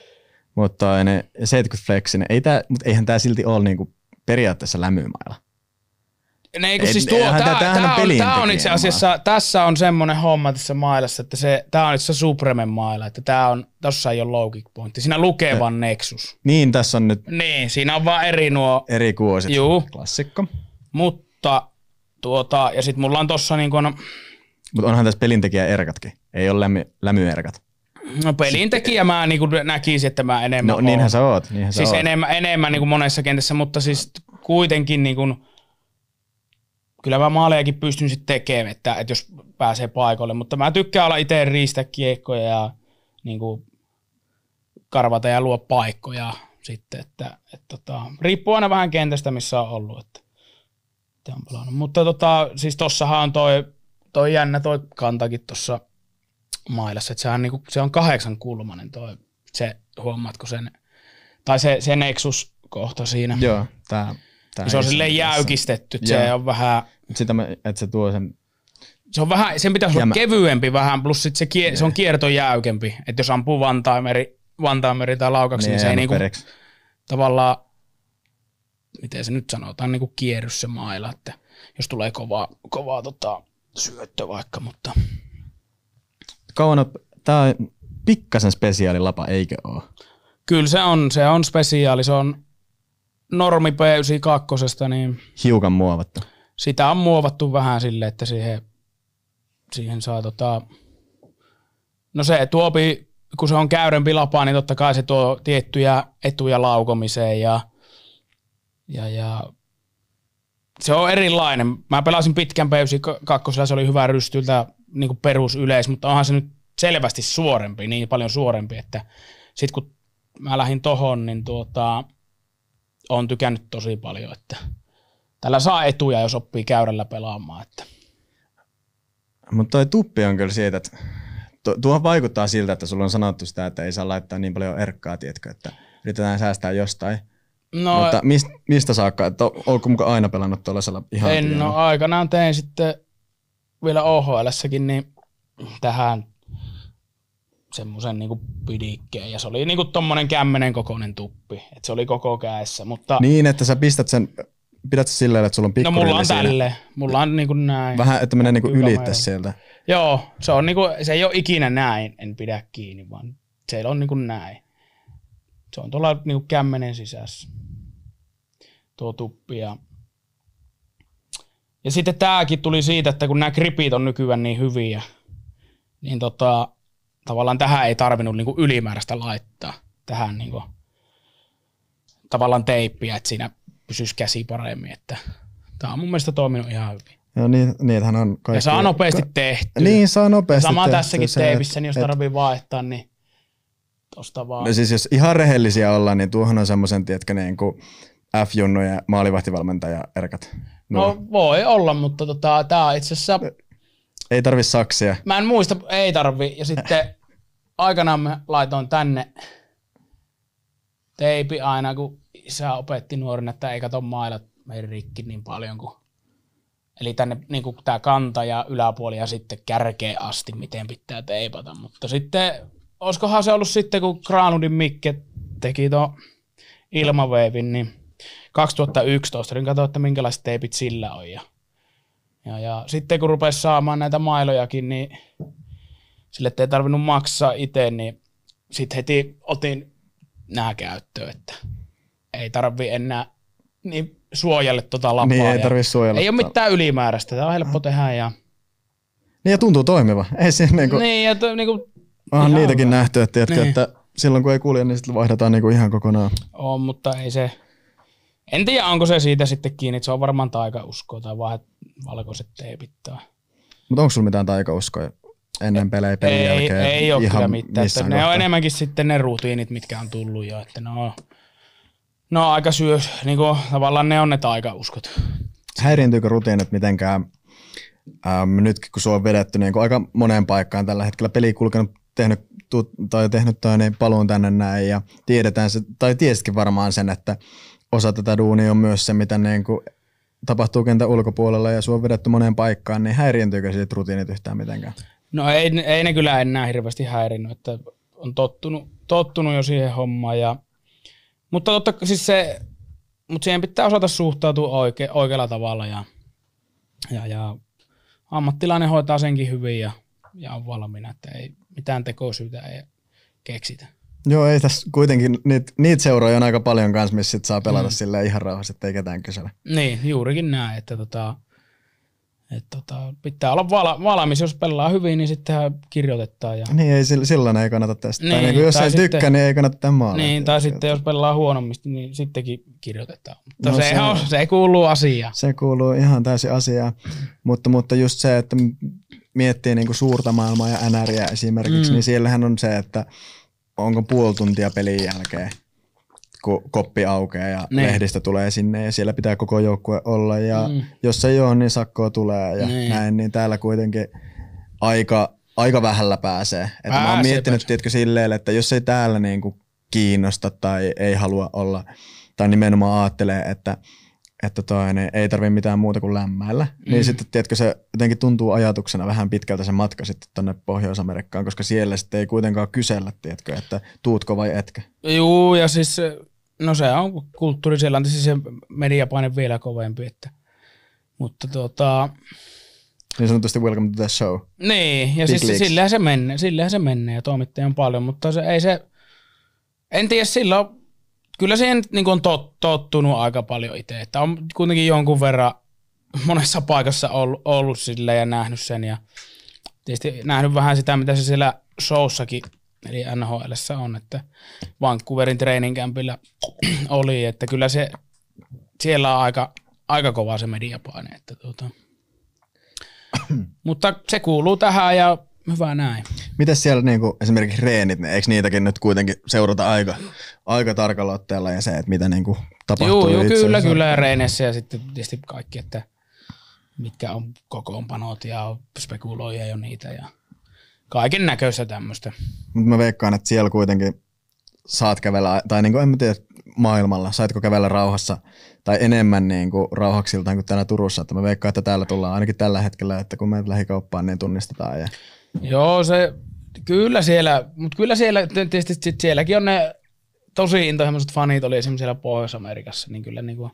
Speaker 2: Mutta ne 70 flexin, ei tää, mutta eihän tämä silti ole niinku periaatteessa lämymailla.
Speaker 1: Ne, ei, siis tuo, tää, tää, tää, on, tää on itse asiassa, tässä on semmoinen homma tässä mailassa, että se, tää on itse asiassa Supremen maila, että tää on, tossa ei ole logic pointti. Siinä lukee vaan Nexus.
Speaker 2: Niin, tässä on nyt. Niin, siinä on vaan eri nuo. Eri kuosit. Juu. Klassikko. Mutta, tuota, ja sit mulla on tossa niinku, no, mutta onhan tässä pelintekijä erkatkin. Ei ole lämy, lämyerkat.
Speaker 1: No pelintekijä tekijä mä niin näkisin, että mä enemmän No oon. niinhän
Speaker 2: sä oot. Niinhän siis sä oot. enemmän,
Speaker 1: enemmän niin kuin monessa kentässä, mutta siis kuitenkin niin kuin, kyllä mä maalejakin pystyn sitten tekemään, että, että jos pääsee paikalle. Mutta mä tykkään olla itse riistä kiekkoja ja niin kuin, karvata ja luo paikkoja sitten. Että, että tota, riippuu aina vähän kentästä, missä on ollut. Että, että on pelannut. Mutta tota, siis tossahan on toi, toi jännä toi kantakin tuossa – mailassa. Että sehän niinku, se on kahdeksan kulmanen toi, se huomaatko sen, tai se, se Nexus kohta siinä. Joo, tää, tää se on sille jäykistetty, se on vähän... Sitä mä,
Speaker 2: että se tuo sen
Speaker 1: se on vähän, sen pitäisi olla kevyempi vähän, plus sit se, kie, se on kiertojäykempi. Että jos ampuu Vantaimeri, Vantaimeri tai Laukaksi, niin, niin se ei niinku, pereksi. tavallaan, miten se nyt sanotaan, niinku kierry se maila, että jos tulee kova, kovaa tota, syöttö vaikka, mutta
Speaker 2: kauan tämä pikkasen spesiaalilapa, eikö ole?
Speaker 1: Kyllä se on, se on spesiaali, se on normi p niin...
Speaker 2: Hiukan muovattu.
Speaker 1: Sitä on muovattu vähän sille, että siihen, siihen saa tota... No se tuopi, kun se on käyrempi lapa, niin totta kai se tuo tiettyjä etuja laukomiseen ja, ja, ja se on erilainen. Mä pelasin pitkän P92, se oli hyvä rystyltä niin kuin perusyleis, mutta onhan se nyt selvästi suorempi, niin paljon suorempi, että sit kun mä lähdin tohon, niin tuota, on tykännyt tosi paljon, että tällä saa etuja, jos oppii käyrällä pelaamaan. Että.
Speaker 2: Mutta toi tuppi on kyllä siitä, että tuo vaikuttaa siltä, että sulla on sanottu sitä, että ei saa laittaa niin paljon erkkaa, tiedätkö, että yritetään säästää jostain. No, Mutta mistä, mistä saakka? Että onko muka aina pelannut tuollaisella ihan En, no
Speaker 1: aikanaan tein sitten vielä ohl niin tähän semmoisen niinku pidikkeen ja se oli niinku tommonen kämmenen kokoinen tuppi, että se oli koko kädessä. mutta... Niin,
Speaker 2: että sä pistät sen, pidät sä silleen, että sulla on pikkurille No mulla on siinä. tälle,
Speaker 1: mulla on niinku näin. Vähän, että menee niinku ylittä sieltä. Joo, se, on niinku, se ei ole ikinä näin, en pidä kiinni, vaan se on niinku näin. Se on tuolla niinku kämmenen sisässä tuo tuppi ja ja sitten tämäkin tuli siitä, että kun nämä kripit on nykyään niin hyviä, niin tota, tavallaan tähän ei tarvinnut niinku ylimääräistä laittaa, tähän niinku, tavallaan teippiä, että siinä pysyisi käsi paremmin. Että tämä on mun mielestä toiminut ihan
Speaker 2: hyvin. Joo, niin, niitähän on kaikki. Ja saa nopeasti
Speaker 1: tehty. Niin, saa nopeasti Sama tehty. tässäkin se, teipissä, niin jos tarvii vaihtaa, niin tosta vaan. No siis
Speaker 2: jos ihan rehellisiä ollaan, niin tuohon on semmoisen, tiedätkö, niin kuin F-junnu ja maalivahtivalmentaja erkat. No,
Speaker 1: no voi olla, mutta tota, tämä on itse asiassa...
Speaker 2: Ei tarvi saksia.
Speaker 1: Mä en muista, ei tarvi. Ja sitten aikanaan mä laitoin tänne teipi aina, kun isä opetti nuoren, että ei kato mailla meidän rikki niin paljon kuin... Eli tänne niin kuin tämä kanta ja yläpuoli ja sitten kärkeen asti, miten pitää teipata. Mutta sitten, olisikohan se ollut sitten, kun Granudin Mikke teki tuon ilmaveivin, niin 2011, niin katsoin, että minkälaiset teipit sillä on. Ja, ja, ja sitten kun rupesi saamaan näitä mailojakin, niin sille ei tarvinnut maksaa itse, niin sitten heti otin nämä käyttöön, että ei tarvi enää niin suojella tota lapaa. Niin, ei tarvi suojella. Ei ole tota- mitään ylimääräistä, tämä on helppo tehdä. Ja...
Speaker 2: Niin ja tuntuu toimiva. Ei se, niin, kuin...
Speaker 1: niin, ja to, niin kuin... Onhan niitäkin
Speaker 2: hyvä. nähty, että, tiedätkö, niin. että silloin kun ei kulje, niin sitten vaihdetaan niin kuin ihan kokonaan.
Speaker 1: On, mutta ei se, en tiedä, onko se siitä sitten kiinni, se on varmaan taikauskoa tai vaan valkoiset teepit tai...
Speaker 2: Mutta onko sulla mitään taikauskoa ennen pelejä pelin ei, jälkeen? Ei, ei ole kyllä mitään. Että ne on
Speaker 1: enemmänkin sitten ne rutiinit, mitkä on tullut jo. Että ne on, ne on aika syö, niin kuin, tavallaan ne on ne taikauskot.
Speaker 2: Häiriintyykö rutiinit mitenkään? Äm, Nyt kun se on vedetty niin aika moneen paikkaan tällä hetkellä, peli kulkenut, tehnyt tu- tai tehnyt tai niin paluun tänne näin ja tiedetään se, tai tiesitkin varmaan sen, että osa tätä duunia on myös se, mitä niin kuin tapahtuu kentän ulkopuolella ja sinua on vedetty moneen paikkaan, niin häiriintyykö siitä rutiinit yhtään mitenkään?
Speaker 1: No ei, ei ne kyllä enää hirveästi häirinnyt, että on tottunut, tottunut jo siihen hommaan. Ja, mutta totta, siis se, mutta siihen pitää osata suhtautua oike, oikealla tavalla ja, ja, ja ammattilainen hoitaa senkin hyvin ja, ja on valmiina, että ei mitään tekosyytä ei keksitä.
Speaker 2: Joo, ei tässä kuitenkin, niitä niit seuroja on aika paljon kanssa, missä sit saa pelata mm. sille ihan rauhassa, ettei ketään kysele.
Speaker 1: Niin, juurikin näin, että tota, et tota, pitää olla vala, valmis, jos pelaa hyvin, niin sittenhän kirjoitetaan. Ja...
Speaker 2: Niin, ei, silloin ei kannata tästä. Niin, tai niin, jos tai ei sitten, tykkää, niin ei kannata tämän maalin. Niin,
Speaker 1: tai sitten jos pelaa huonommin niin sittenkin kirjoitetaan. Mutta no, se, se, on, se
Speaker 2: kuuluu asiaan. Se kuuluu ihan täysin asiaan. mutta, mutta just se, että miettii kuin niinku suurta maailmaa ja NRiä esimerkiksi, mm. niin siellähän on se, että onko puoli tuntia pelin jälkeen, kun koppi aukeaa ja ne. Niin. lehdistä tulee sinne ja siellä pitää koko joukkue olla ja mm. jos ei ole, niin sakkoa tulee ja ne. Niin. näin, niin täällä kuitenkin aika, aika vähällä pääsee. Että mä oon miettinyt, tietkö silleen, että jos ei täällä niin kuin kiinnosta tai ei halua olla, tai nimenomaan ajattelee, että – että toi, tota, niin ei tarvi mitään muuta kuin lämmäillä. Niin mm. Niin sitten, tiedätkö, se jotenkin tuntuu ajatuksena vähän pitkältä se matka sitten tuonne Pohjois-Amerikkaan, koska siellä sitten ei kuitenkaan kysellä, tiedätkö, että tuutko vai etkä.
Speaker 1: joo ja siis no se on kulttuuri siellä, on niin siis se mediapaine vielä kovempi, että, mutta tota...
Speaker 2: Niin sanotusti welcome to the show. Niin, ja Big siis
Speaker 1: sillähän se menee, sillähän se menee ja toimittajia on paljon, mutta se, ei se, en tiedä, silloin kyllä siihen niin on tot, tottunut aika paljon itse, että on kuitenkin jonkun verran monessa paikassa ollut, ollut sillä ja nähnyt sen ja tietysti nähnyt vähän sitä, mitä se siellä showssakin eli NHL on, että Vancouverin treeninkämpillä oli, että kyllä se siellä on aika, aika kova se mediapaine, että tuota. mutta se kuuluu tähän ja hyvä näin.
Speaker 2: Miten siellä niinku, esimerkiksi reenit, ne, eikö niitäkin nyt kuitenkin seurata aika, aika tarkalla otteella ja se, että mitä niinku tapahtuu? Joo, joo kyllä, kyllä ja reenissä
Speaker 1: ja sitten tietysti kaikki, että mitkä on kokoonpanot ja spekuloija jo niitä ja kaiken näköistä tämmöistä.
Speaker 2: Mutta mä veikkaan, että siellä kuitenkin saat kävellä, tai niin kuin en mä tiedä maailmalla, saatko kävellä rauhassa tai enemmän niin kuin rauhaksiltaan kuin täällä Turussa. Että mä veikkaan, että täällä tullaan ainakin tällä hetkellä, että kun menet lähikauppaan, niin tunnistetaan. Ja
Speaker 1: Joo, se kyllä siellä, mutta kyllä siellä, tietysti sit sielläkin on ne tosi intohimoiset fanit oli esimerkiksi siellä Pohjois-Amerikassa, niin kyllä niin kuin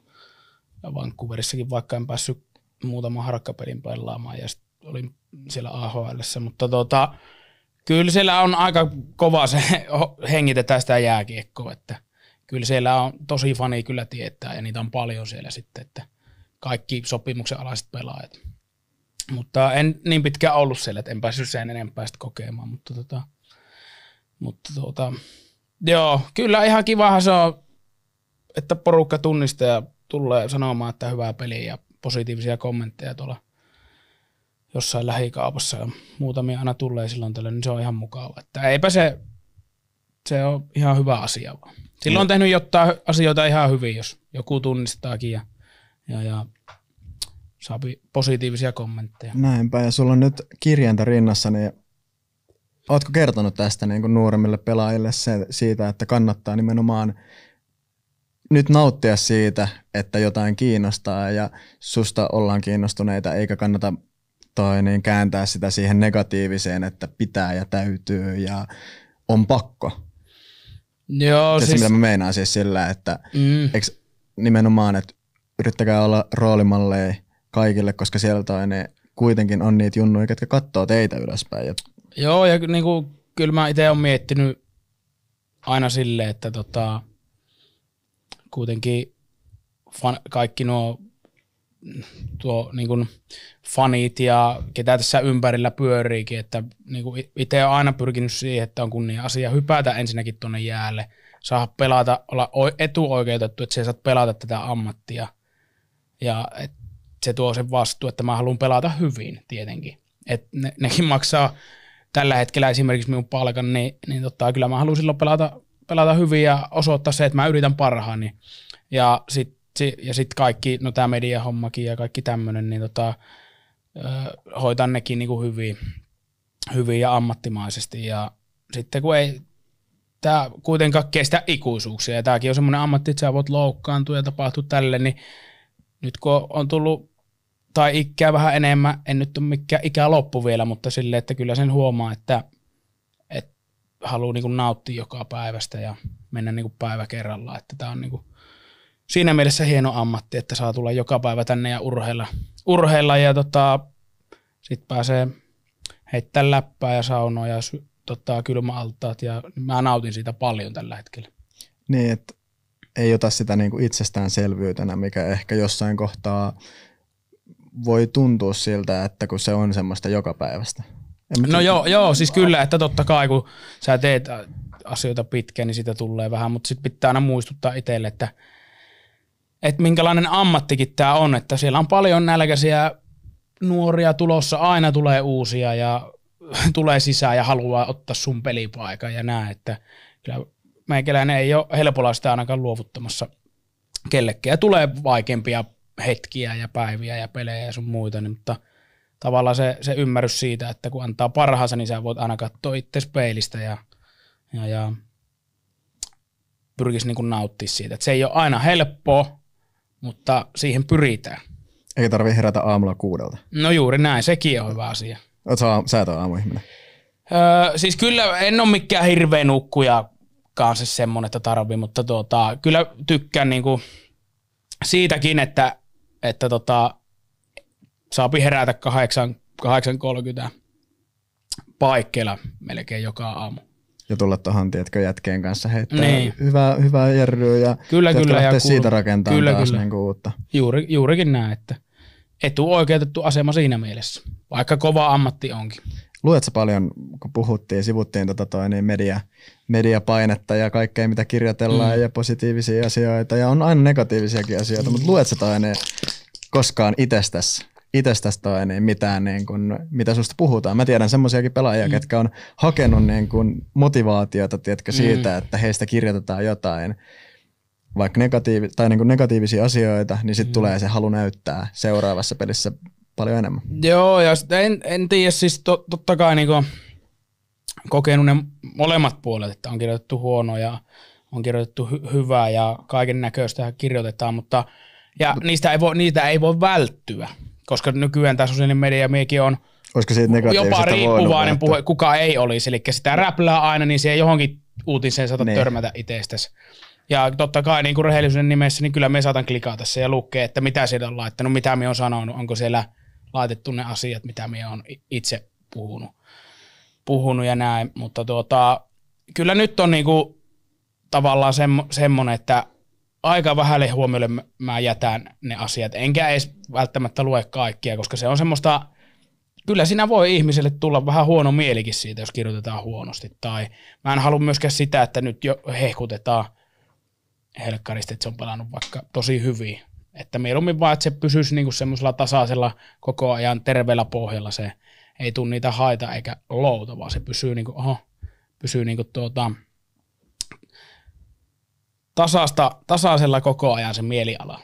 Speaker 1: Vancouverissakin vaikka en päässyt muutaman harkkapelin pelaamaan ja sitten olin siellä AHL, mutta tota, kyllä siellä on aika kova se hengitetään sitä jääkiekkoa, että kyllä siellä on tosi fani kyllä tietää ja niitä on paljon siellä sitten, että kaikki sopimuksen alaiset pelaajat. Mutta en niin pitkään ollut siellä, että en päässyt sen enempää sitä kokemaan. Mutta, tota, mutta tota, joo, kyllä ihan kivahan se on, että porukka tunnistaa ja tulee sanomaan, että hyvää peliä ja positiivisia kommentteja tuolla jossain lähikaupassa ja muutamia aina tulee silloin tällöin, niin se on ihan mukava. Että eipä se, se on ihan hyvä asia vaan. Silloin on niin. tehnyt jotain asioita ihan hyvin, jos joku tunnistaakin ja, ja, ja saapi positiivisia kommentteja.
Speaker 2: Näinpä, ja sulla on nyt kirjainta rinnassa, niin ootko kertonut tästä niin kuin nuoremmille pelaajille se, siitä, että kannattaa nimenomaan nyt nauttia siitä, että jotain kiinnostaa ja susta ollaan kiinnostuneita, eikä kannata toi, niin kääntää sitä siihen negatiiviseen, että pitää ja täytyy ja on pakko. Joo, se, siis... mitä mä meinaan siis sillä, että mm. eikö nimenomaan, että yrittäkää olla roolimalleja kaikille, koska sieltä ne kuitenkin on niitä junnuja, jotka katsoo teitä ylöspäin. Ja...
Speaker 1: Joo, ja niin kuin, kyllä mä itse olen miettinyt aina sille, että tota, kuitenkin fan, kaikki nuo tuo, niin kuin, fanit ja ketä tässä ympärillä pyöriikin, että niin kuin, itse olen aina pyrkinyt siihen, että on kunnia asia hypätä ensinnäkin tuonne jäälle, saa pelata, olla etuoikeutettu, että sä saat pelata tätä ammattia. Ja et, se tuo sen vastuu, että mä haluan pelata hyvin tietenkin. Et ne, nekin maksaa tällä hetkellä esimerkiksi minun palkan, niin, niin totta, kyllä mä haluan silloin pelata, pelata hyvin ja osoittaa se, että mä yritän parhaani. Ja sitten ja sit kaikki, no tämä mediahommakin ja kaikki tämmöinen, niin tota, hoitan nekin niinku hyvin, hyvin ja ammattimaisesti. Ja sitten kun ei tämä kuitenkaan kestä ikuisuuksia, ja tämäkin on semmoinen ammatti, että sä voit loukkaantua ja tapahtua tälle, niin nyt kun on tullut nostaa ikää vähän enemmän. En nyt ole mikään ikä loppu vielä, mutta sille, että kyllä sen huomaa, että, että haluaa niin nauttia joka päivästä ja mennä niin päivä kerrallaan. Että tämä on niin kuin siinä mielessä hieno ammatti, että saa tulla joka päivä tänne ja urheilla. urheilla ja tota, sitten pääsee heittämään läppää ja saunoa ja sy- tota, kylmäaltaat ja mä nautin siitä paljon tällä hetkellä.
Speaker 2: Niin, että ei ota sitä niin kuin itsestäänselvyytenä, mikä ehkä jossain kohtaa voi tuntua siltä, että kun se on semmoista joka päivästä.
Speaker 1: No joo, joo, siis kyllä, että totta kai kun sä teet asioita pitkään, niin sitä tulee vähän, mutta sitten pitää aina muistuttaa itselle, että, että minkälainen ammattikin tämä on, että siellä on paljon nälkäisiä nuoria tulossa, aina tulee uusia ja tulee sisään ja haluaa ottaa sun pelipaikan ja näin, että kyllä meikäläinen ei ole helpolla sitä ainakaan luovuttamassa kellekään. Ja tulee vaikeampia hetkiä ja päiviä ja pelejä ja sun muita, niin, mutta tavallaan se, se ymmärrys siitä, että kun antaa parhaansa, niin sä voit aina katsoa itse peilistä ja, ja, ja pyrkisi niin nauttia siitä. Et se ei ole aina helppoa,
Speaker 2: mutta siihen pyritään. Eikä tarvitse herätä aamulla kuudelta.
Speaker 1: No juuri näin, sekin on
Speaker 2: hyvä asia. Oletko sä aamuihminen?
Speaker 1: Öö, siis kyllä en ole mikään hirveä nukkuja kanssa semmoinen, että tarvii, mutta tuota, kyllä tykkään niinku siitäkin, että että tota, saapi herätä 8, 8.30 paikkeilla melkein joka aamu.
Speaker 2: Ja tulla tuohon, tietkö jätkeen kanssa heittää niin. hyvää, hyvää järryä ja kyllä, kyllä, ja siitä rakentaa kyllä, taas kyllä. Niin uutta.
Speaker 1: Juuri, juurikin näin, että etuoikeutettu asema siinä mielessä, vaikka kova ammatti onkin.
Speaker 2: Luetko paljon, kun puhuttiin, sivuttiin tota toi, niin media, mediapainetta ja kaikkea, mitä kirjoitellaan mm. ja positiivisia asioita ja on aina negatiivisiakin asioita, mm. mutta luet sä aineen koskaan itsestäsi itsestäsi tai niin mitään, niin kuin, mitä susta puhutaan. Mä tiedän semmoisiakin pelaajia, mm. ketkä on hakenut niin kuin, motivaatiota tiedätkö, mm. siitä, mm. että heistä kirjoitetaan jotain vaikka negatiivi, tai niin kuin negatiivisia asioita, niin sitten mm. tulee se halu näyttää seuraavassa pelissä paljon enemmän.
Speaker 1: Joo, ja en, en tiedä, siis to, totta kai niin kuin, kokenut ne molemmat puolet, että on kirjoitettu ja on kirjoitettu hy- hyvää ja kaiken näköistä kirjoitetaan, mutta ja niistä ei voi, niitä ei voi välttyä, koska nykyään tämä sosiaalinen media, miekin on Olisiko siitä jopa riippuvainen puhe, kuka ei olisi, eli sitä räplää aina, niin se johonkin uutiseen saata ne. Niin. törmätä itsestäsi. Ja totta kai niin kuin rehellisyyden nimessä, niin kyllä me saatan klikata se ja lukea, että mitä siellä on laittanut, mitä me on sanonut, onko siellä laitettu ne asiat, mitä me on itse puhunut puhunut ja näin, mutta tuota, kyllä nyt on niinku tavallaan sem, semmoinen, että aika vähälle huomiolle mä jätän ne asiat. Enkä edes välttämättä lue kaikkia, koska se on semmoista, kyllä sinä voi ihmiselle tulla vähän huono mielikin siitä, jos kirjoitetaan huonosti. Tai mä en halua myöskään sitä, että nyt jo hehkutetaan helkkarista, että se on pelannut vaikka tosi hyvin. Että mieluummin vaan, että se pysyisi niinku semmoisella tasaisella koko ajan terveellä pohjalla se – ei tule niitä haita eikä louta, vaan se pysyy, niinku, oho, pysyy niinku tuota, tasasta, tasaisella koko ajan se mieliala.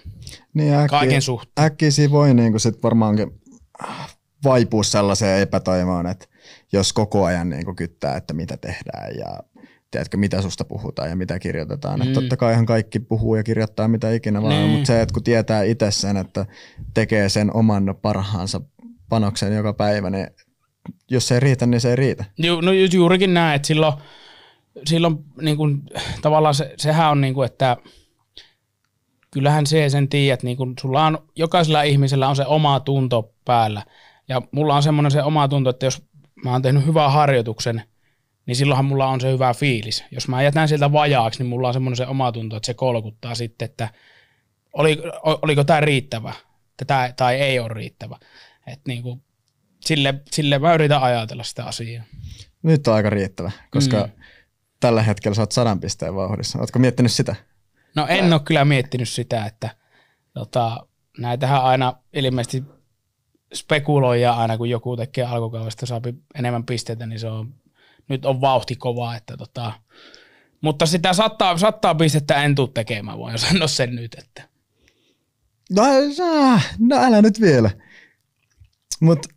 Speaker 2: Niin äkkiä, Kaiken suhteen. Äkkiä siinä voi niinku sit varmaankin vaipua sellaiseen epätoivoon, että jos koko ajan niinku kyttää, että mitä tehdään ja tiedätkö, mitä susta puhutaan ja mitä kirjoitetaan. Mm. Että totta kai ihan kaikki puhuu ja kirjoittaa mitä ikinä vaan, mm. mutta se, että kun tietää itse sen, että tekee sen oman parhaansa panoksen joka päivä, niin jos se ei riitä, niin se ei riitä.
Speaker 1: Ju, no juurikin näin, että silloin, silloin niin kuin, tavallaan se, sehän on, niin kuin, että kyllähän se sen tiedät, niin kuin sulla on, jokaisella ihmisellä on se oma tunto päällä. Ja mulla on semmoinen se oma tunto, että jos mä oon tehnyt hyvän harjoituksen, niin silloinhan mulla on se hyvä fiilis. Jos mä jätän sieltä vajaaksi, niin mulla on semmoinen se oma tunto, että se kolkuttaa sitten, että oli, oliko tämä riittävä tätä, tai ei ole riittävä. Et niin kuin, sille, sille mä yritän ajatella sitä asiaa.
Speaker 2: Nyt on aika riittävä, koska mm. tällä hetkellä sä oot sadan pisteen vauhdissa. Oletko miettinyt sitä?
Speaker 1: No en ole kyllä miettinyt sitä, että tota, näitähän aina ilmeisesti spekuloija aina, kun joku tekee alkukaudesta saapi enemmän pisteitä, niin se on, nyt on vauhti kovaa, että tota, mutta sitä sattaa, sattaa pistettä en tule tekemään, voin sanoa sen nyt. Että.
Speaker 2: No, no, no älä nyt vielä. Mutta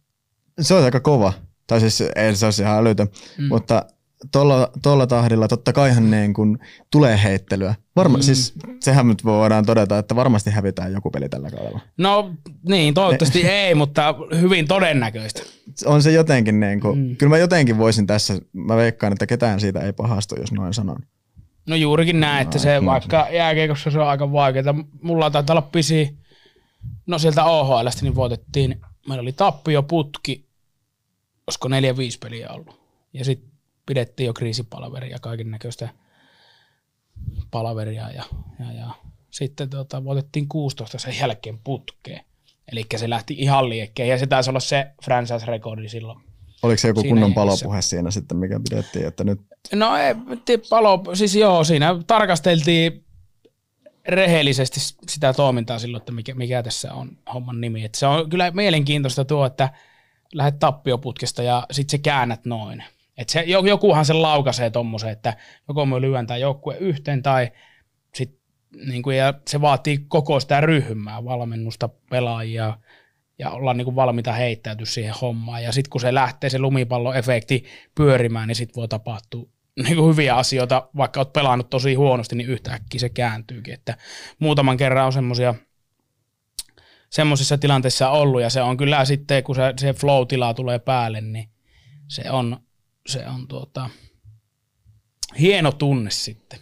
Speaker 2: se on aika kova. Tai siis ei se olisi ihan älytön, mm. mutta tuolla, tuolla tahdilla totta kaihan niin kun tulee heittelyä. Varma, mm. siis, sehän nyt voidaan todeta, että varmasti hävitään joku peli tällä kaudella.
Speaker 1: No niin, toivottavasti ne. ei, mutta hyvin todennäköistä.
Speaker 2: On se jotenkin, niin kun, mm. kyllä mä jotenkin voisin tässä, mä veikkaan, että ketään siitä ei pahastu, jos noin sanon.
Speaker 1: No juurikin näin, että no, se vaikka jääkeikossa se on aika vaikeaa. Mulla taitaa olla pisi, no sieltä OHLstä niin voitettiin, meillä oli tappio putki olisiko neljä viisi peliä ollut. Ja sitten pidettiin jo kriisipalveria, kaiken näköistä palaveria ja, ja, ja sitten tota, voitettiin 16 sen jälkeen putkeen. Eli se lähti ihan liekkeen ja se taisi olla se franchise-rekordi silloin.
Speaker 2: Oliko se joku siinä kunnon jäljessä. palopuhe siinä sitten, mikä pidettiin, että nyt...
Speaker 1: No ei, palo, siis joo, siinä tarkasteltiin rehellisesti sitä toimintaa silloin, että mikä, mikä tässä on homman nimi. Et se on kyllä mielenkiintoista tuo, että lähdet tappioputkesta ja sitten se käännät noin. Et se, jokuhan sen laukaisee tommosen, että joko me lyön tämän joukkue yhteen tai sit, niin kuin, ja se vaatii koko sitä ryhmää, valmennusta, pelaajia ja olla niin kuin valmiita heittäytyä siihen hommaan. Ja sitten kun se lähtee se lumipalloefekti pyörimään, niin sitten voi tapahtua niin kuin hyviä asioita, vaikka olet pelannut tosi huonosti, niin yhtäkkiä se kääntyykin. Että muutaman kerran on semmoisia – semmoisissa tilanteissa ollut ja se on kyllä sitten, kun se, se flow-tila tulee päälle, niin se on, se on tuota,
Speaker 2: hieno tunne sitten.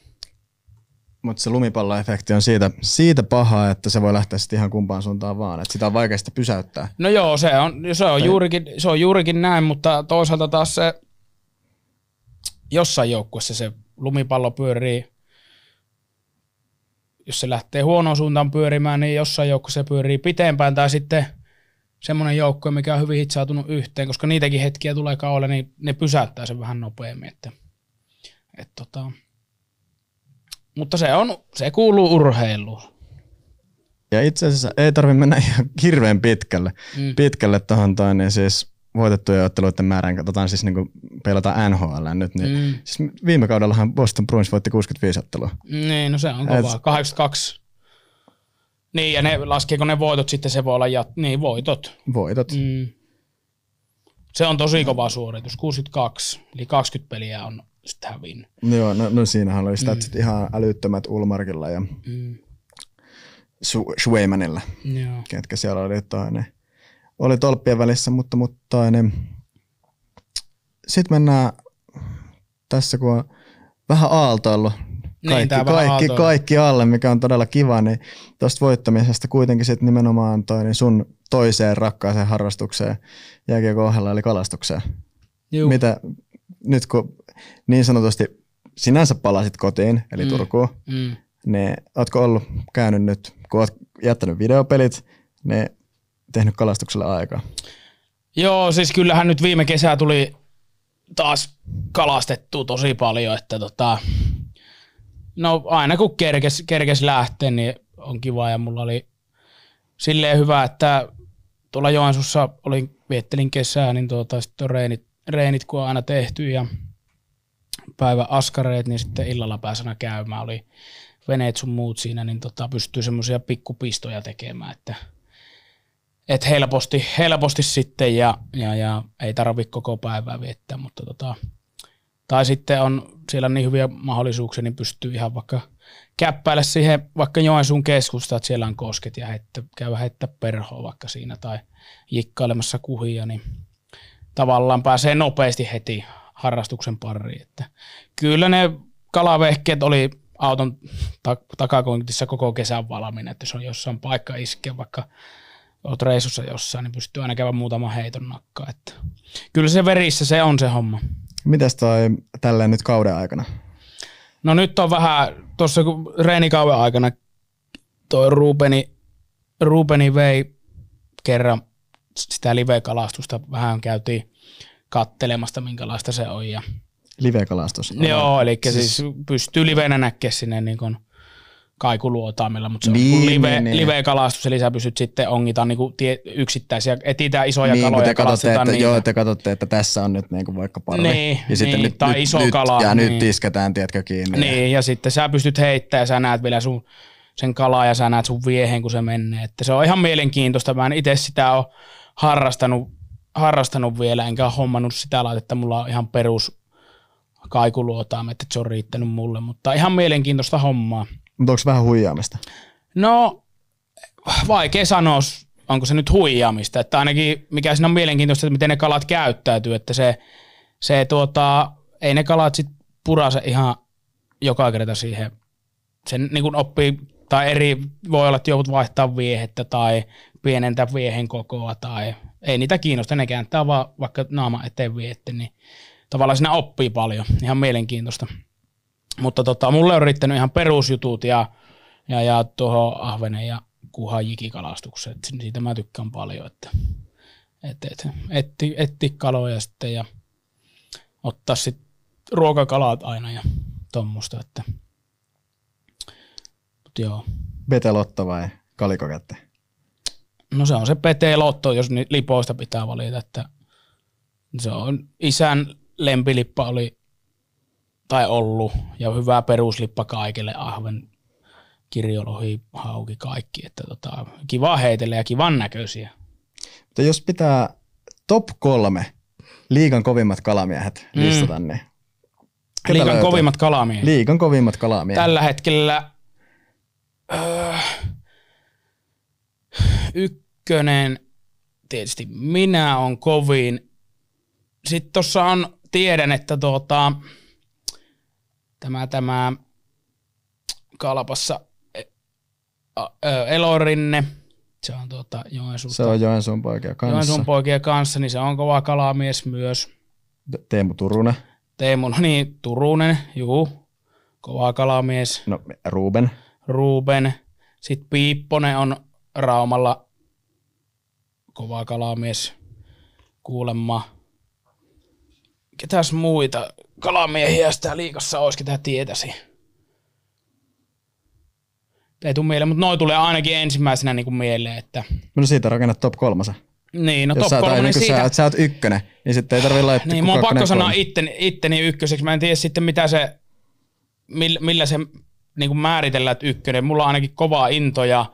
Speaker 2: Mutta se lumipalloefekti on siitä, siitä paha, että se voi lähteä sitten ihan kumpaan suuntaan vaan. että sitä on vaikeasti pysäyttää.
Speaker 1: No joo, se on, se on, juurikin, se on juurikin näin, mutta toisaalta taas se jossain joukkueessa se lumipallo pyörii jos se lähtee huonoon suuntaan pyörimään, niin jossain joukkueessa se pyörii pitempään tai sitten semmoinen joukko, mikä on hyvin hitsautunut yhteen, koska niitäkin hetkiä tulee kauhelle, niin ne pysäyttää sen vähän nopeammin. Että, et tota. Mutta se, on, se kuuluu urheiluun.
Speaker 2: Ja itse asiassa ei tarvitse mennä ihan hirveän pitkälle, mm. pitkälle tuohon, niin siis voitettujen otteluiden määrän katsotaan siis niin kuin pelataan NHL nyt, niin mm. siis viime kaudellahan Boston Bruins voitti 65 ottelua.
Speaker 1: Niin, no se on kovaa. Et... 82. Niin, ja ne, laskeeko ne voitot sitten, se voi olla, jat... niin voitot.
Speaker 2: Voitot. Mm.
Speaker 1: Se on tosi kova suoritus, 62, eli 20 peliä on sitten hävinnyt.
Speaker 2: joo, no, no siinähän oli sitä, mm. ihan älyttömät Ulmarkilla ja mm. Schweimanilla, Su- ketkä siellä oli toinen. Niin oli tolppien välissä, mutta, mutta niin. sitten mennään tässä, kun on vähän aaltoillut
Speaker 1: kaikki, niin, kaikki, kaikki
Speaker 2: alle, mikä on todella kiva, niin tuosta voittamisesta kuitenkin sitten nimenomaan toi, niin sun toiseen rakkaaseen harrastukseen jääkiekon ohella, eli kalastukseen. Juu. Mitä nyt kun niin sanotusti sinänsä palasit kotiin, eli mm. Turkuun, mm. niin ootko ollut käynyt nyt, kun oot jättänyt videopelit, niin tehnyt kalastukselle aikaa?
Speaker 1: Joo, siis kyllähän nyt viime kesää tuli taas kalastettu tosi paljon, että tota, no aina kun kerkes, kerkes lähtee, niin on kiva ja mulla oli silleen hyvä, että tuolla Joensuussa olin, viettelin kesää, niin tuota, sitten reenit, reenit kun on aina tehty ja päivä askareet, niin sitten illalla pääsenä käymään, oli veneet sun muut siinä, niin tota, pystyy semmoisia pikkupistoja tekemään, että – et helposti, helposti sitten ja, ja, ja ei tarvitse koko päivää viettää, mutta tota, tai sitten on siellä on niin hyviä mahdollisuuksia, niin pystyy ihan vaikka käppäillä siihen vaikka Joensuun keskusta, että siellä on kosket ja heittä, käy heittää perhoa vaikka siinä tai jikkailemassa kuhia, niin tavallaan pääsee nopeasti heti harrastuksen pariin. Että kyllä ne kalavehkeet oli auton tak- takakontissa koko kesän valmiina, että jos on jossain paikka iskeä vaikka olet reissussa jossain, niin pystyy aina käymään muutama heiton nakkaa. Että.
Speaker 2: Kyllä se verissä se on se homma. Mitäs toi tälleen nyt kauden aikana?
Speaker 1: No nyt on vähän, tuossa kun reenikauden aikana toi Rubeni, Rubeni vei kerran sitä live-kalastusta vähän käytiin kattelemasta, minkälaista se on. Ja...
Speaker 2: Live-kalastus? Joo,
Speaker 1: eli siis, siis pystyy livenä näkemään sinne niin kun kaikuluotaimella, mutta se niin, on live, niin, niin. live-kalastus, eli sä pystyt sitten ongita niin tie, yksittäisiä, etsitään isoja niin, kaloja. Te katsotte, että, niin joo,
Speaker 2: te katsotte, että tässä on nyt niin kuin vaikka parvi. Niin, ja sitten niin, nyt, tai nyt, iso nyt, kala. Ja niin. nyt isketään, tiedätkö, kiinni. Niin,
Speaker 1: ja, ja sitten sä pystyt heittämään ja sä näet vielä sun, sen kalaa ja sä näet sun viehen, kun se menee. Että se on ihan mielenkiintoista. Mä en itse sitä ole harrastanut, harrastanut vielä, enkä ole hommannut sitä laitetta. Mulla on ihan perus kaikuluotaimet, että se on riittänyt mulle, mutta ihan mielenkiintoista hommaa.
Speaker 2: Mutta onko vähän huijaamista?
Speaker 1: No, vaikea sanoa, onko se nyt huijaamista. Että ainakin mikä siinä on mielenkiintoista, että miten ne kalat käyttäytyy. Että se, se tuota, ei ne kalat sit purase ihan joka kerta siihen. Sen niin kun oppii, tai eri, voi olla, että joudut vaihtaa viehettä tai pienentää viehen kokoa tai ei niitä kiinnosta, ne kääntää vaan vaikka naama eteen viette, niin tavallaan siinä oppii paljon, ihan mielenkiintoista. Mutta tota, mulle on riittänyt ihan perusjutut ja, ja, ja tuohon ahvenen ja kuhan jikikalastukseen. Siitä mä tykkään paljon, että et, et, etti, etti kaloja sitten ja ottaa sitten ruokakalat aina ja tuommoista. Että.
Speaker 2: Mut joo. Betelotto vai kalikokätte?
Speaker 1: No se on se petelotto, jos lipoista pitää valita, että se on isän lempilippa oli tai ollut, ja hyvä peruslippa kaikille, ahven, kirjolohi, hauki, kaikki, että tota, kiva heitellä ja kivan näköisiä.
Speaker 2: Mutta jos pitää top kolme liikan kovimmat kalamiehet mm. ne niin Ketä Liikan löytyy? kovimmat kalamiehet. Liikan kovimmat kalamiehet.
Speaker 1: Tällä hetkellä öö, ykkönen, tietysti minä on kovin. Sitten tuossa on, tiedän, että tuota, tämä, tämä Kalpassa e, Elorinne, se on tuota Joensuun,
Speaker 2: se on Joensuun poikia kanssa. Joensuun
Speaker 1: poikia kanssa, niin se on kova kalamies myös.
Speaker 2: Teemu Turunen.
Speaker 1: Teemu, no niin, Turunen, juu, kova kalamies. No, Ruben. Ruben. Sitten Piipponen on Raumalla kova kalamies kuulemma ketäs muita kalamiehiä sitä liikassa olisi, ketä tietäisi? Ei tule mieleen, mutta noin tulee ainakin ensimmäisenä niin kuin mieleen. Että... No
Speaker 2: niin, siitä rakennat top kolmasa. Niin, no Jos top sä, kolmonen niin siitä. Sä, sä oot ykkönen, niin sitten ei tarvi laittaa Niin, mun on pakko sanoa
Speaker 1: itteni, itteni ykköseksi. Mä en tiedä sitten, mitä se, millä, millä se niin kuin määritellään, että ykkönen. Mulla on ainakin kovaa intoja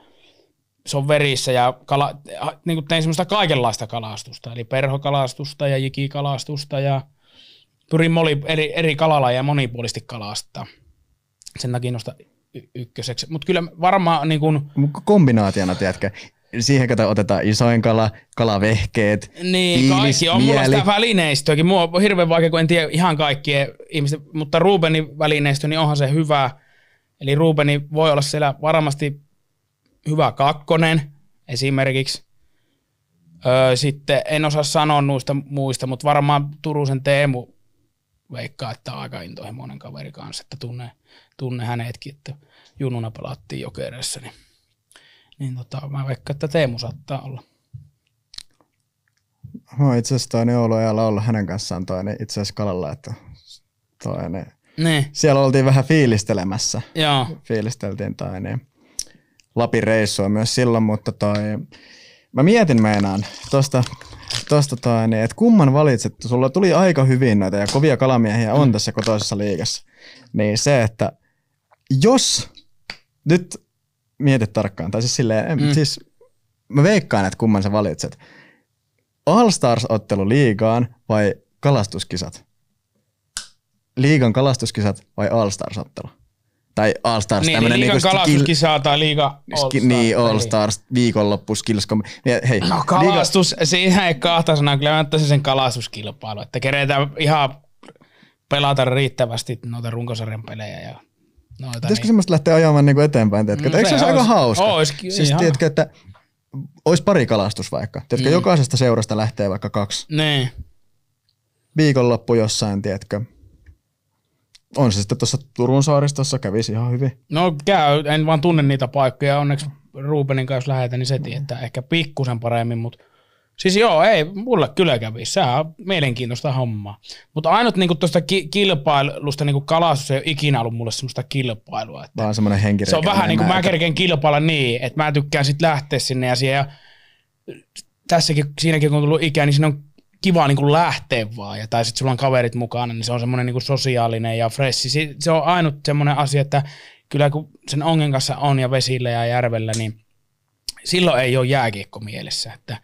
Speaker 1: se on verissä ja kala, niin kuin tein semmoista kaikenlaista kalastusta, eli perhokalastusta ja jikikalastusta ja pyrin moli, eri, eri ja monipuolisesti kalastaa. Sen takia nosta
Speaker 2: y- ykköseksi. Mutta kyllä varmaan... Niin kun... Kombinaationa, tiedätkö? siihen kato otetaan isoin kala, kalavehkeet, Niin, piilis, kaikki on mieli. mulla sitä
Speaker 1: välineistöäkin. Mua on hirveän vaikea, kun en tiedä ihan kaikkia ihmistä. mutta Rubenin välineistö, niin onhan se hyvä. Eli Rubeni voi olla siellä varmasti hyvä kakkonen esimerkiksi. Öö, sitten en osaa sanoa noista muista, mutta varmaan Turusen Teemu veikkaa, että aika intohimoinen kaveri kanssa, että tunne, tunne hänetkin, että jununa pelattiin jokereessa, niin, niin tota, mä veikkaan, että Teemu saattaa olla.
Speaker 2: Mä no, oon itse asiassa toinen Oulujalla ollut hänen kanssaan toinen niin itse asiassa Kalalla, että toinen. Niin ne. Niin. Siellä oltiin vähän fiilistelemässä. Joo. Fiilisteltiin tai niin. Lapin reissua myös silloin, mutta toi, mä mietin meinaan tuosta tosta toi, tota, niin, että kumman valitset? Sulla tuli aika hyvin noita ja kovia kalamiehiä on mm. tässä kotoisessa liigassa. Niin se, että jos nyt mietit tarkkaan, tai siis silleen, mm. siis mä veikkaan, että kumman sä valitset. All-Stars-ottelu liigaan vai kalastuskisat? Liigan kalastuskisat vai All-Stars-ottelu? tai All Stars. Niin, niin liikan niinku kalastuskisaa
Speaker 1: tai liiga All Stars. Niin, All niin.
Speaker 2: Stars, viikonloppu, skillscom. Hei, no kalastus,
Speaker 1: liiga... siihen ei kahta sanaa, kyllä mä ottaisin sen kalastuskilpailu, että keretään ihan pelata riittävästi noita runkosarjan pelejä ja
Speaker 2: noita. Pitäisikö niin. semmoista lähteä ajamaan niinku eteenpäin, tiedätkö? No, Eikö se olisi aika hauska? Ois, oh, siis ihan. tiedätkö, että olisi pari kalastus vaikka. Tiedätkö, mm. jokaisesta seurasta lähtee vaikka kaksi. Niin. Viikonloppu jossain, tiedätkö? on se sitten tuossa Turun saaristossa, kävisi ihan hyvin.
Speaker 1: No käy, en vaan tunne niitä paikkoja, onneksi Rubenin kanssa lähetä, niin se mm. tietää mm. ehkä pikkusen paremmin, mutta siis joo, ei, mulle kyllä kävi, se on mielenkiintoista hommaa. Mutta ainut niinku tuosta ki- kilpailusta, niinku kalastus ei ole ikinä ollut mulle semmoista kilpailua.
Speaker 2: Että vaan semmoinen henkireikä. Se on vähän niin kuin mä
Speaker 1: kerkeen kilpailla niin, että mä tykkään sitten lähteä sinne ja siihen ja tässäkin, siinäkin kun on tullut ikää, niin siinä on kiva niin kuin lähteä vaan, ja, tai sitten sulla on kaverit mukana, niin se on semmoinen niin kuin sosiaalinen ja fressi. Se, on ainut semmoinen asia, että kyllä kun sen ongen kanssa on ja vesillä ja järvellä, niin silloin ei ole jääkiekko mielessä, että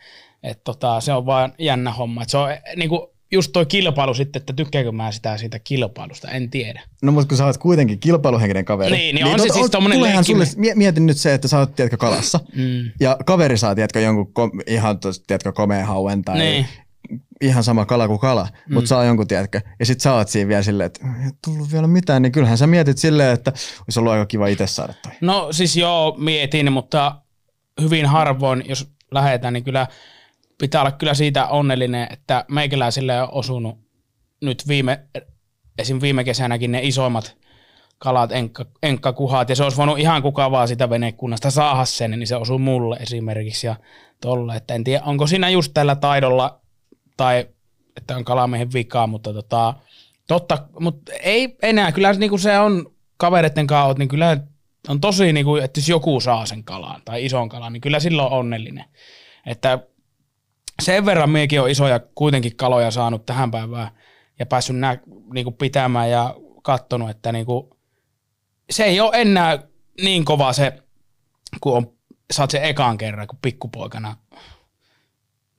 Speaker 1: et tota, se on vaan jännä homma. Et se on eh, niin kuin, just toi kilpailu sitten, että tykkäänkö mä sitä siitä kilpailusta, en tiedä.
Speaker 2: No mutta kun sä oot kuitenkin kilpailuhenkinen kaveri. Niin, niin, niin on se no, siis no, on, sulle, mietin nyt se, että sä oot, tiedätkö, kalassa. Mm. Ja kaveri saa, tiedätkö, jonkun kom, ihan tietkö tiedätkö, komeen hauen tai niin ihan sama kala kuin kala, mm. mutta saa jonkun, tiedätkö, ja sitten sä oot siinä vielä silleen, että ei tullut vielä mitään, niin kyllähän sä mietit silleen, että olisi ollut aika kiva itse saada toi.
Speaker 1: No siis joo, mietin, mutta hyvin harvoin, jos lähetään, niin kyllä pitää olla kyllä siitä onnellinen, että meikäläisille on osunut nyt viime, esim. viime kesänäkin ne isoimmat kalat, enkka, enkkakuhat, ja se olisi voinut ihan kuka vaan sitä venekunnasta saada sen, niin se osuu mulle esimerkiksi ja tolle, että en tiedä, onko siinä just tällä taidolla tai että on kalamiehen vikaa, mutta tota, totta, mutta ei enää. Kyllä niin kuin se on kavereiden kanssa, niin kyllä on tosi, niin kuin, että jos joku saa sen kalan tai ison kalan, niin kyllä silloin on onnellinen. Että sen verran miekin on isoja kuitenkin kaloja saanut tähän päivään ja päässyt nää, niin kuin pitämään ja katsonut, että niin kuin, se ei ole enää niin kova se, kun on, saat sen ekaan kerran, kun pikkupoikana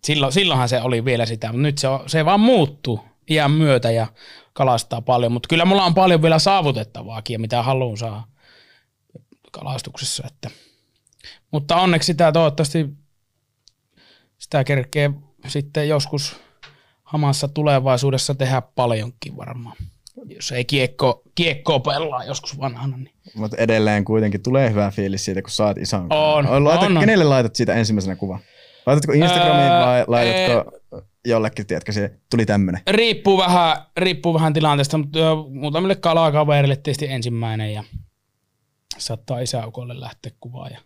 Speaker 1: Silloin, silloinhan se oli vielä sitä, mutta nyt se, on, se vaan muuttuu iän myötä ja kalastaa paljon. Mutta kyllä mulla on paljon vielä saavutettavaakin ja mitä haluan saada kalastuksessa. Että. Mutta onneksi sitä toivottavasti sitä kerkee sitten joskus hamassa tulevaisuudessa tehdä paljonkin varmaan. Jos ei kiekko, kiekko pelaa joskus vanhana. Niin.
Speaker 2: Mutta edelleen kuitenkin tulee hyvä fiilis siitä, kun saat ison on, kuvan. On, on. Kenelle laitat siitä ensimmäisenä kuvan? Laitatko Instagramiin öö, vai laitatko ee, jollekin, tiedätkö, se tuli tämmöinen?
Speaker 1: Riippuu vähän, riippuu vähän tilanteesta, mutta muutamille kalakaverille tietysti ensimmäinen ja saattaa isäukolle lähteä kuvaan. Ja,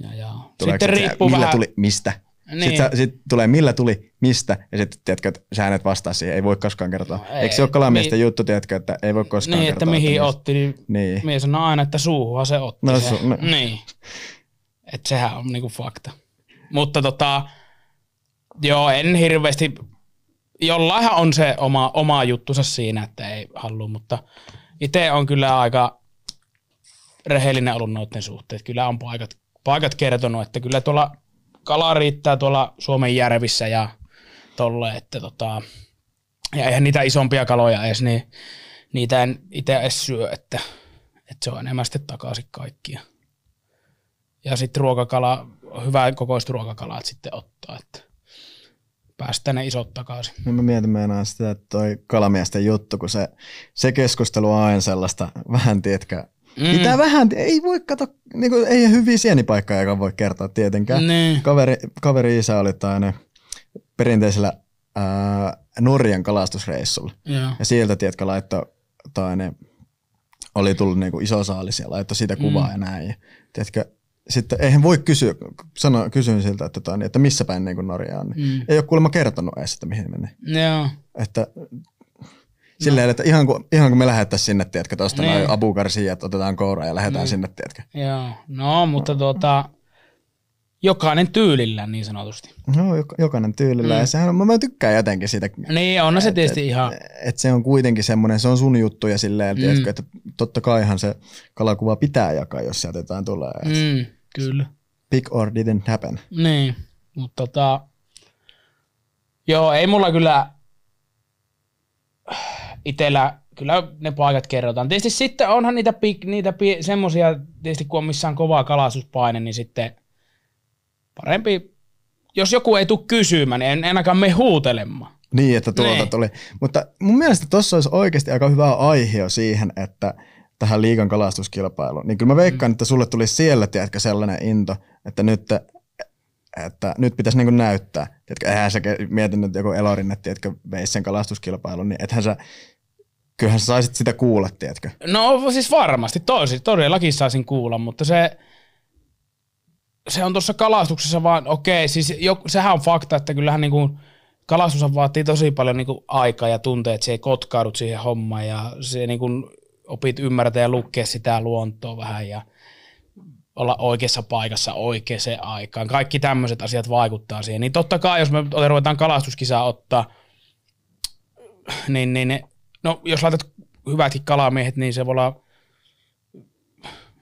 Speaker 1: ja, ja.
Speaker 2: Tuleeko sitten riippuu millä vähän... tuli, mistä? Niin. Sitten, sä, sitten tulee millä tuli, mistä, ja sitten tiedätkö, että säännöt vastaa siihen, ei voi koskaan kertoa. No, ei, Eikö se ole kalamiesten niin, juttu, tiedätkö, että ei voi koskaan niin, kertoa. Niin, että mihin että otti, niin, niin.
Speaker 1: mies sanoo aina, että suuhun se otti. No, se. Su- no. Niin. Että sehän on niinku fakta mutta tota, joo, en hirveästi, jollainhan on se oma, oma juttusa siinä, että ei halua, mutta itse on kyllä aika rehellinen ollut noiden suhteet. Kyllä on paikat, paikat kertonut, että kyllä tuolla kala riittää tuolla Suomen järvissä ja tolle, että tota, ja eihän niitä isompia kaloja edes, niin niitä en itse edes syö, että, että se on enemmän sitten takaisin kaikkia. Ja sitten ruokakala hyvää kokoista ruokakalaa sitten ottaa, että päästään ne isot
Speaker 2: takaisin. No mä mietin meinaa sitä, että toi kalamiesten juttu, kun se, se keskustelu on aina sellaista, vähän tietkä, Mm. vähän, ei voi kato, niin kuin, ei hyviä sienipaikkaa, joka voi kertoa tietenkään. Ne. Niin. Kaveri, kaveri isä oli tainen perinteisellä ää, Norjan kalastusreissulla. Ja, ja sieltä, tietkä laittoi, tainen oli tullut niin kuin iso saalis ja laittoi sitä kuvaa mm. ja näin. Ja, tiedätkö, sitten eihän voi kysyä, sanoa, kysyin siltä, että, tota, niin, että missä päin niin Norja on. Niin mm. Ei ole kuulemma kertonut edes, että mihin menee. Joo. Että no. Silleen, no. että ihan kun, ihan kun me lähdetään sinne, tiedätkö, tuosta niin. abukarsiin, että otetaan koura ja lähdetään niin. sinne, tiedätkö.
Speaker 1: Joo, no mutta no. tuota, Jokainen tyylillä niin sanotusti.
Speaker 2: No, jokainen tyylillä. Mm. Ja sehän, mä, mä tykkään jotenkin siitä. Niin, on se tietysti et, ihan. Että se on kuitenkin semmoinen, se on sun juttu ja silleen, mm. tiedätkö, että totta kaihan se kalakuva pitää jakaa, jos sieltä jotain tulee. Mm, kyllä. Pick or didn't happen.
Speaker 1: Niin, mutta tota, joo, ei mulla kyllä itellä kyllä ne paikat kerrotaan. Tietysti sitten onhan niitä, niitä semmoisia, tietysti kun on missään kovaa kalastuspaine, niin sitten – parempi, jos joku ei tule kysymään, niin en ainakaan me huutelemaan.
Speaker 2: Niin, että tuolta niin. tuli. Mutta mun mielestä tuossa olisi oikeasti aika hyvä aihe siihen, että tähän liikan kalastuskilpailuun. Niin kyllä mä veikkaan, mm. että sulle tuli siellä, tiedätkö, sellainen into, että nyt, että nyt pitäisi niin näyttää. Tiedätkö, eihän sä mietin nyt joku elorinne, tiedätkö, veisi sen kalastuskilpailun, niin ethän sä kyllähän sä saisit sitä kuulla, tiedätkö?
Speaker 1: No siis varmasti, tosi, todellakin saisin kuulla, mutta se, se on tuossa kalastuksessa vaan, okei, siis jo, sehän on fakta, että kyllähän niin kalastus vaatii tosi paljon niin kuin, aikaa ja tunteet, että se kotkaudut siihen hommaan ja se niin opit ymmärtää ja lukea sitä luontoa vähän ja olla oikeassa paikassa oikeaan aikaan. Kaikki tämmöiset asiat vaikuttaa siihen. Niin totta kai, jos me ruvetaan kalastuskisaa ottaa, niin, niin no, jos laitat hyvätkin kalamiehet, niin se voi olla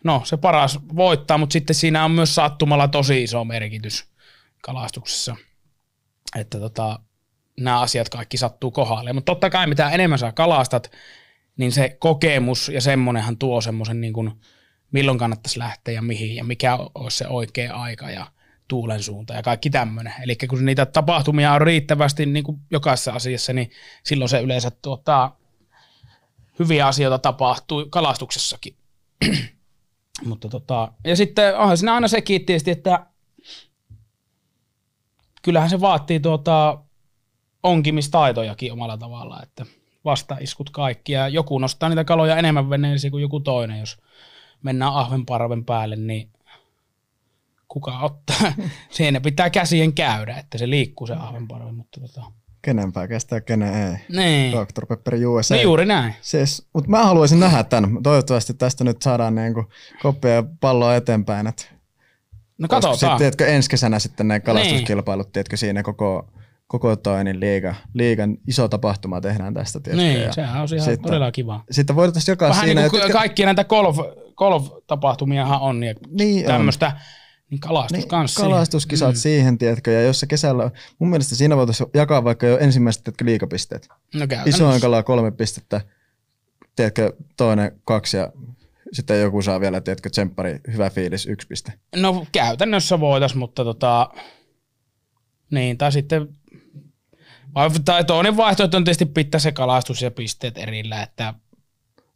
Speaker 1: no se paras voittaa, mutta sitten siinä on myös sattumalla tosi iso merkitys kalastuksessa. Että tota, nämä asiat kaikki sattuu kohdalle. Mutta totta kai mitä enemmän sä kalastat, niin se kokemus ja semmoinenhan tuo semmoisen niin kuin, milloin kannattaisi lähteä ja mihin ja mikä olisi se oikea aika ja tuulen suunta ja kaikki tämmöinen. Eli kun niitä tapahtumia on riittävästi niin kuin jokaisessa asiassa, niin silloin se yleensä tuota, hyviä asioita tapahtuu kalastuksessakin. Mutta tota, ja sitten onhan siinä aina sekin tietysti, että kyllähän se vaatii tuota onkimistaitojakin omalla tavalla, että vastaiskut kaikki. Ja joku nostaa niitä kaloja enemmän veneisiä kuin joku toinen. Jos mennään ahvenparven päälle, niin kuka ottaa? Siinä pitää käsien käydä, että se liikkuu se ahvenparvi. Mutta
Speaker 2: tota, Kenen kestää, kenen ei. Niin. Dr. Pepper USA. No juuri näin. Siis, mutta mä haluaisin nähdä tämän. Toivottavasti tästä nyt saadaan niin kopia palloa eteenpäin. Et
Speaker 1: no katsotaan. Sitten, tiedätkö,
Speaker 2: ensi kesänä sitten ne kalastuskilpailut, niin. tiedätkö, siinä koko koko toi, niin liiga, liigan iso tapahtuma tehdään tästä. Tietysti. Niin, ja sehän on ihan sitten, todella kiva. Sitten voitaisiin joka Vähän siinä... Niin kuin jotka...
Speaker 1: kaikki näitä golf, golf-tapahtumiahan on ja niin tämmöistä. Niin on niin kalastus niin, kanssa. Kalastuskisat mm.
Speaker 2: siihen, tiedätkö, ja jos se kesällä, mun mielestä siinä voitaisiin jakaa vaikka jo ensimmäiset tiedätkö, liikapisteet. No Isoin kalaa kolme pistettä, tiedätkö, toinen kaksi ja sitten joku saa vielä, tiedätkö, tsemppari, hyvä fiilis, yksi piste.
Speaker 1: No käytännössä voitais, mutta tota, niin, tai sitten tai toinen vaihtoehto on tietysti pitää se kalastus ja pisteet erillä, että...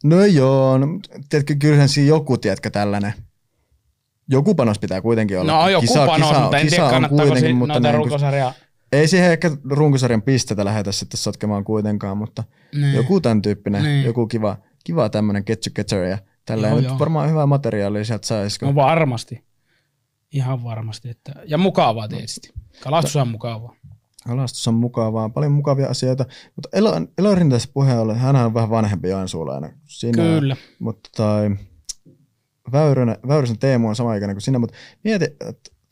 Speaker 2: No joo, no, tiedätkö, kyllähän siinä joku, tiedätkö, tällainen joku panos pitää kuitenkin olla. No joku kisa, panos, kisa, mutta en tiedä kannattaako mutta noita niin, runkosarjaa. Ei siihen ehkä runkosarjan pistetä lähetä sitten sotkemaan kuitenkaan, mutta niin. joku tämän tyyppinen, niin. joku kiva, kiva tämmöinen get together ja tällä joo, joo. varmaan hyvää materiaalia sieltä saisi. No
Speaker 1: varmasti. Ihan varmasti. Että, ja mukavaa tietysti. Kalastus on mukavaa.
Speaker 2: Kalastus on mukavaa, paljon mukavia asioita. Mutta Elorin tässä puheen hän on vähän vanhempi Joensuulainen. Kyllä. Mutta tai, Väyrynä, Väyrysen Teemu on sama aikainen kuin sinä, mutta mieti,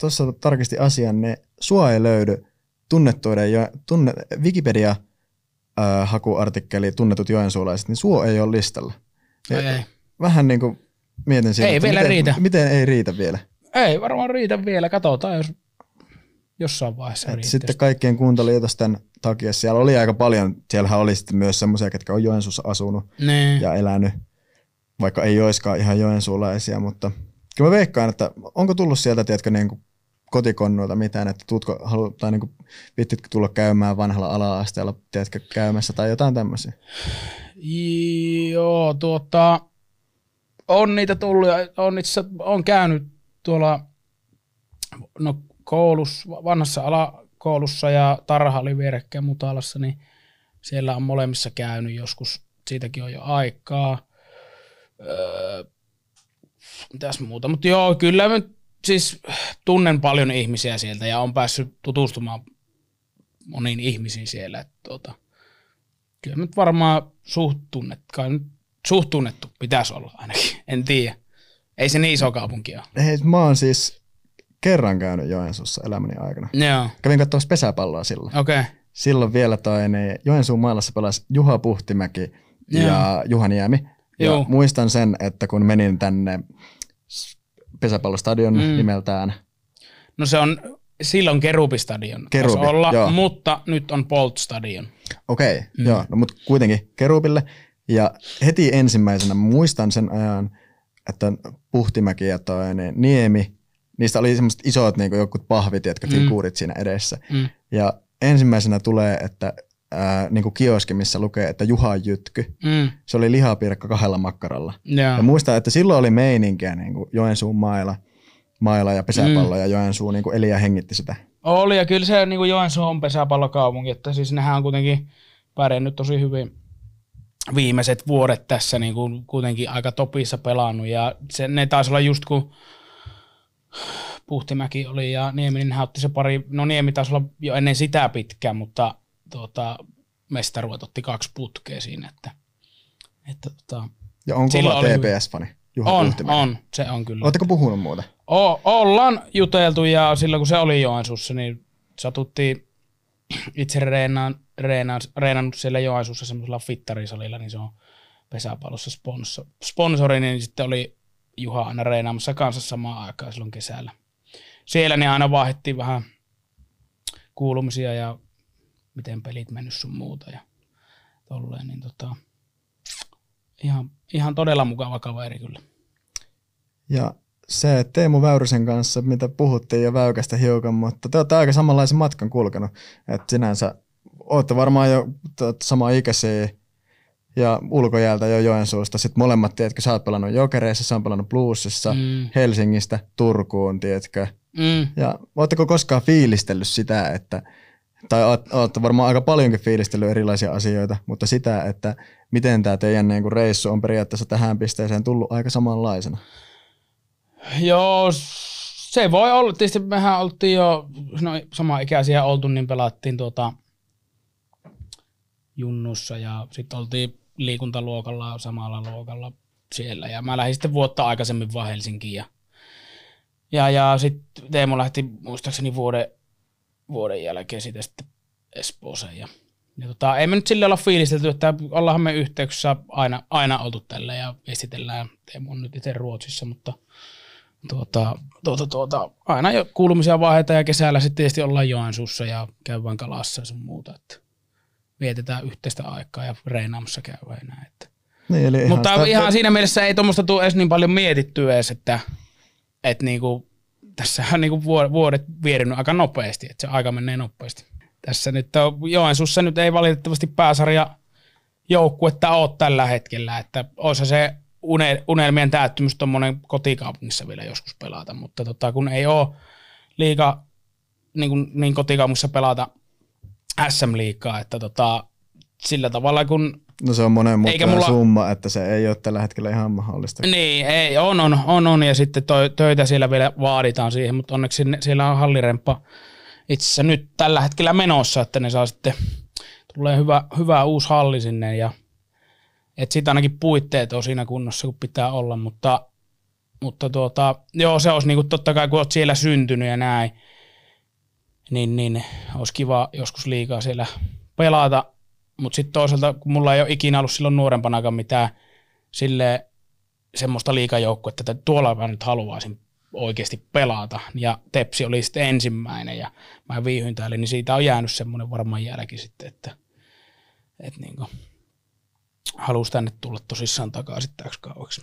Speaker 2: tuossa tarkisti asian, ne niin sua ei löydy tunnettuiden ja tunne, Wikipedia äh, hakuartikkeli tunnetut joensuulaiset, niin suo ei ole listalla. ei, niin ei. Vähän niin kuin mietin siitä, ei vielä miten, riitä. miten ei riitä vielä.
Speaker 1: Ei varmaan riitä vielä, katsotaan jos jossain vaiheessa Et Sitten
Speaker 2: kaikkien kuuntelijoitos takia, siellä oli aika paljon, siellähän oli sitten myös semmoisia, ketkä on Joensuussa asunut ne. Niin. ja elänyt vaikka ei oiskaan ihan joensuulaisia, mutta kyllä mä veikkaan, että onko tullut sieltä, tiedätkö, niin kuin kotikonnuilta mitään, että tuutko, halu, tai niin kuin, vittitkö tulla käymään vanhalla ala-asteella, tiedätkö, käymässä tai jotain tämmöisiä? Joo, tuota,
Speaker 1: on niitä tullut, on itse on käynyt tuolla no, koulussa, vanhassa alakoulussa ja tarha oli vierekkäin Mutalassa, niin siellä on molemmissa käynyt joskus, siitäkin on jo aikaa. Öö, mitäs muuta, mutta joo, kyllä mä siis tunnen paljon ihmisiä sieltä ja on päässyt tutustumaan moniin ihmisiin siellä. Et, tuota, kyllä nyt varmaan suht tunnet, kai nyt suht tunnettu pitäisi olla ainakin, en tiedä. Ei se niin iso kaupunki ole.
Speaker 2: Ei, mä oon siis kerran käynyt Joensuussa elämäni aikana. Joo. Kävin katsomassa pesäpalloa silloin. Okei. Okay. Silloin vielä toi, niin Joensuun mailassa pelasi Juha Puhtimäki ja, ja Juha Niemi. Joo. Ja muistan sen, että kun menin tänne pesäpallostadion mm. nimeltään.
Speaker 1: No se on silloin Kerubistadion. Kerubi, olla, joo. mutta nyt on Polt-stadion.
Speaker 2: Okei, okay, mm. joo, no, mutta kuitenkin Kerubille. Ja heti ensimmäisenä muistan sen ajan, että Puhtimäki ja toi niin, Niemi, niistä oli semmoiset isot niin kuin jokut pahvit, jotka mm. figuurit siinä edessä. Mm. Ja ensimmäisenä tulee, että ää, niin kuin kioski, missä lukee, että Juha Jytky. Mm. Se oli lihapirkka kahdella makkaralla. Yeah. Ja muistan, että silloin oli meininkiä niin kuin Joensuun mailla, mailla ja pesäpallo mm. ja Joensuu niin eli ja hengitti sitä.
Speaker 1: Oli ja kyllä se niin kuin Joensuu on pesäpallokaupunki, että siis nehän on kuitenkin pärjännyt tosi hyvin viimeiset vuodet tässä niin kuin kuitenkin aika topissa pelannut ja se, ne taisi olla just kun Puhtimäki oli ja Niemi, niin hän otti se pari, no Niemi taisi olla jo ennen sitä pitkään, mutta tuota, mestaruot otti kaksi putkea siinä. Että, että, tuota, ja sillä oli... TPS-fani.
Speaker 2: Juha on, Yhtimäinen. on, se on kyllä. Oletteko puhunut muuta?
Speaker 1: O, ollaan juteltu ja silloin kun se oli Joensuussa, niin satuttiin itse reenaan, reenaan, reenannut siellä Joensuussa semmoisella fittarisalilla, niin se on pesäpallossa sponsor, sponsori, niin sitten oli Juha aina reenaamassa kanssa samaan aikaan silloin kesällä. Siellä ne aina vaihdettiin vähän kuulumisia ja miten pelit mennyt sun muuta ja tolleen, niin tota, ihan, ihan todella mukava kaveri kyllä.
Speaker 2: Ja se Teemu Väyrysen kanssa, mitä puhuttiin jo Väykästä hiukan, mutta te olette aika samanlaisen matkan kulkenut, että sinänsä olette varmaan jo sama ikäisiä ja ulkojäältä jo Joensuusta. Sitten molemmat, tiedätkö, sä oot pelannut Jokereissa, sä oot pelannut Bluesissa, mm. Helsingistä Turkuun, tiedätkö. Mm. Ja oletteko koskaan fiilistellyt sitä, että – tai olette varmaan aika paljonkin fiilistellyt erilaisia asioita, mutta sitä, että miten tämä teidän niin kuin reissu on periaatteessa tähän pisteeseen tullut aika samanlaisena?
Speaker 1: Joo, se voi olla. Tietysti mehän oltiin jo no, ikäisiä oltu, niin pelattiin tuota junnussa ja sitten oltiin liikuntaluokalla samalla luokalla siellä. Ja mä lähdin sitten vuotta aikaisemmin vaan Helsinkiin ja, ja, ja sitten Teemu lähti muistaakseni vuoden vuoden jälkeen siitä sitten Espooseen. Ja, ja tota, ei me nyt sillä olla fiilistelty, että ollaan me yhteyksissä aina, aina oltu tällä ja esitellään, Teemu on nyt itse Ruotsissa, mutta tuota, tuota, tuota, aina jo kuulumisia vaiheita ja kesällä sitten tietysti ollaan Joensuussa ja käydään kalassa ja sun muuta. Että vietetään yhteistä aikaa ja reinaamassa käydään ja näin. Että.
Speaker 2: Niin, eli ihan Mutta sitä... ihan siinä mielessä
Speaker 1: ei tuommoista tule edes niin paljon mietittyä edes, että, että niinku tässä on niin vuodet vierinyt aika nopeasti, että se aika menee nopeasti. Tässä nyt on, Joensuussa nyt ei valitettavasti pääsarja joukkuetta ole tällä hetkellä, että olisi se unelmien täyttymys tuommoinen kotikaupungissa vielä joskus pelata, mutta tota, kun ei ole liikaa niin, niin kotikaupungissa pelata SM-liikaa, että
Speaker 2: tota, sillä tavalla, kun No se on monen eikä mulla... summa, että se ei ole tällä hetkellä ihan mahdollista.
Speaker 1: Niin, ei, on, on, on, on ja sitten toi, töitä siellä vielä vaaditaan siihen, mutta onneksi sinne, siellä on halliremppa itse asiassa nyt tällä hetkellä menossa, että ne saa sitten, tulee hyvä, hyvä uusi halli sinne ja että siitä ainakin puitteet on siinä kunnossa, kun pitää olla, mutta, mutta tuota, joo, se olisi niinku totta kai, kun olet siellä syntynyt ja näin, niin, niin olisi kiva joskus liikaa siellä pelata, mutta sitten toisaalta, kun mulla ei ole ikinä ollut silloin nuorempanakaan mitään sille semmoista liikajoukkoa, että tuolla mä nyt haluaisin oikeasti pelata. Ja Tepsi oli sitten ensimmäinen ja mä viihyin täällä, niin siitä on jäänyt semmoinen varmaan jälki sitten, että, että niin kuin, halusi tänne tulla tosissaan takaisin täksi kauaksi.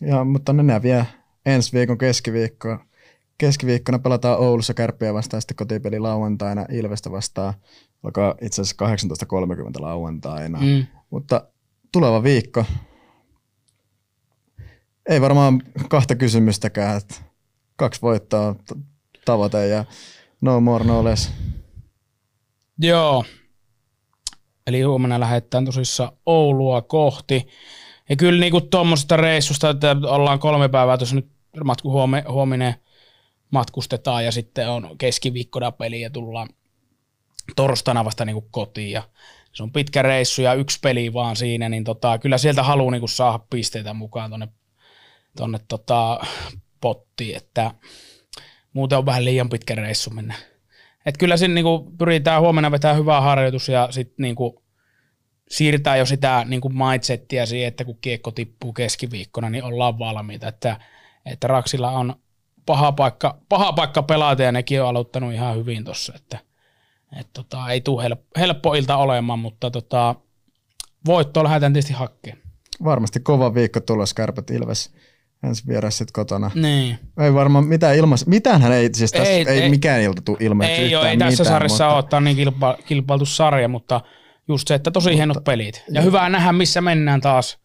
Speaker 2: Ja, mutta ne vielä ensi viikon keskiviikkoa keskiviikkona pelataan Oulussa kärppiä vastaan, sitten kotipeli lauantaina Ilvestä vastaan. Alkaa itse asiassa 18.30 lauantaina. Mm. Mutta tuleva viikko, ei varmaan kahta kysymystäkään. Että kaksi voittaa tavoite ja no more no less.
Speaker 1: Joo. Eli huomenna lähdetään tosissaan Oulua kohti. Ja kyllä niinku tuommoisesta reissusta, että ollaan kolme päivää tuossa nyt matku huominen matkustetaan ja sitten on keskiviikkona peli ja tullaan torstaina vasta niin kuin kotiin ja se on pitkä reissu ja yksi peli vaan siinä, niin tota, kyllä sieltä haluaa niin kuin saada pisteitä mukaan tonne, tonne tota, pottiin, että muuten on vähän liian pitkä reissu mennä. Et kyllä siinä niin kuin pyritään huomenna vetämään hyvää harjoitus ja sitten niin kuin siirtää jo sitä niin kuin mindsettiä siihen, että kun kiekko tippuu keskiviikkona, niin ollaan valmiita, että, että Raksilla on paha paikka, paha paikka pelata ja nekin on aloittanut ihan hyvin tuossa, että et tota, ei tule helppo, helppo ilta olemaan, mutta tota, voitto lähdetään tietysti hakkeen.
Speaker 2: Varmasti kova viikko tulos Kärpät Ilves ensi vieressä sitten kotona. Niin. Ei varmaan mitään ilmassa. Mitäänhän ei, siis tässä, ei, ei, ei, mikään ilta tule ilmeisesti Ei, ei tässä mitään, sarjassa mutta...
Speaker 1: ottaa niin kilpa, kilpailtu sarja, mutta just se, että tosi hienot pelit. Ja joo. hyvää nähdä, missä mennään taas.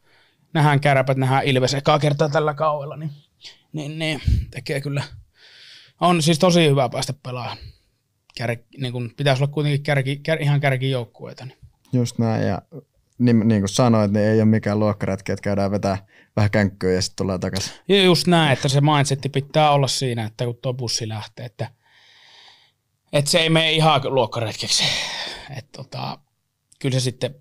Speaker 1: Nähdään kärpät, nähdään Ilves ekaa kertaa tällä kaudella. Niin niin, niin tekee kyllä. On siis tosi hyvä päästä pelaamaan. Kär, niin kun pitäisi olla kuitenkin kärki, kär, ihan kärkijoukkueita. Niin.
Speaker 2: Just näin, ja niin, niin kuin sanoit, niin ei ole mikään luokkaretki, että käydään vetää vähän känkkyä ja sitten tullaan takaisin.
Speaker 1: Just näin, että se mindsetti pitää olla siinä, että kun tuo bussi lähtee, että, että se ei mene ihan luokkaretkeksi. Että tota, kyllä se sitten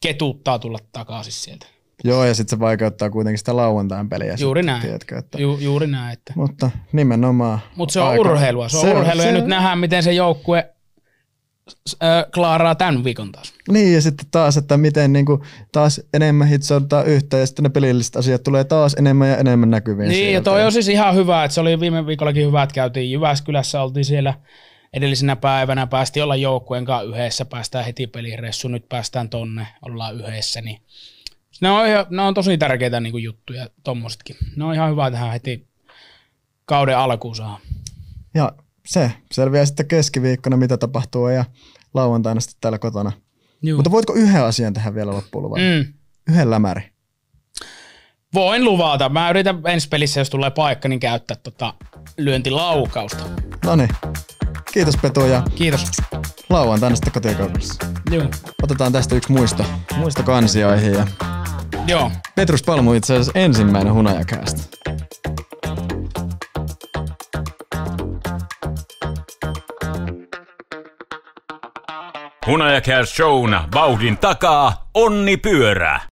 Speaker 1: ketuuttaa tulla takaisin sieltä.
Speaker 2: Joo, ja sitten se vaikeuttaa kuitenkin sitä lauantain peliä. Juuri sitten, näin. Tiedätkö, että... Ju, juuri näin. Että... Mutta nimenomaan. Mutta se on aika... urheilua. Se on se, urheilua se... ja nyt
Speaker 1: nähdään, miten se joukkue klaaraa tämän viikon
Speaker 2: taas. Niin, ja sitten taas, että miten niin kuin, taas enemmän hitsaudutaan yhtä, ja sitten ne pelilliset asiat tulee taas enemmän ja enemmän näkyviin. Niin, sieltä.
Speaker 1: ja toi on siis ihan hyvä, että se oli viime viikollakin hyvä, että käytiin Jyväskylässä, oltiin siellä edellisenä päivänä, päästi olla joukkueen kanssa yhdessä, päästään heti pelireissu, nyt päästään tonne, ollaan yhdessä, niin ne on, ihan, ne on tosi tärkeitä niin kuin juttuja, tuommoisetkin. Ne on ihan hyvä tähän heti kauden alkuun saa.
Speaker 2: Ja se selviää sitten keskiviikkona, mitä tapahtuu, ja lauantaina sitten täällä kotona. Juu. Mutta voitko yhden asian tehdä vielä loppuun luvata? Mm. Yhden lämäri.
Speaker 1: Voin luvata. Mä yritän ensi pelissä, jos tulee paikka, niin käyttää tota lyöntilaukausta.
Speaker 2: No niin. Kiitos Petu ja Kiitos. lauantaina sitten kotiakaupassa. Joo. Otetaan tästä yksi muisto, muisto kansioihin ja Joo. Petrus Palmu itse asiassa ensimmäinen hunajakäästä.
Speaker 1: Hunajakäästä showna vauhdin takaa, onni pyörää.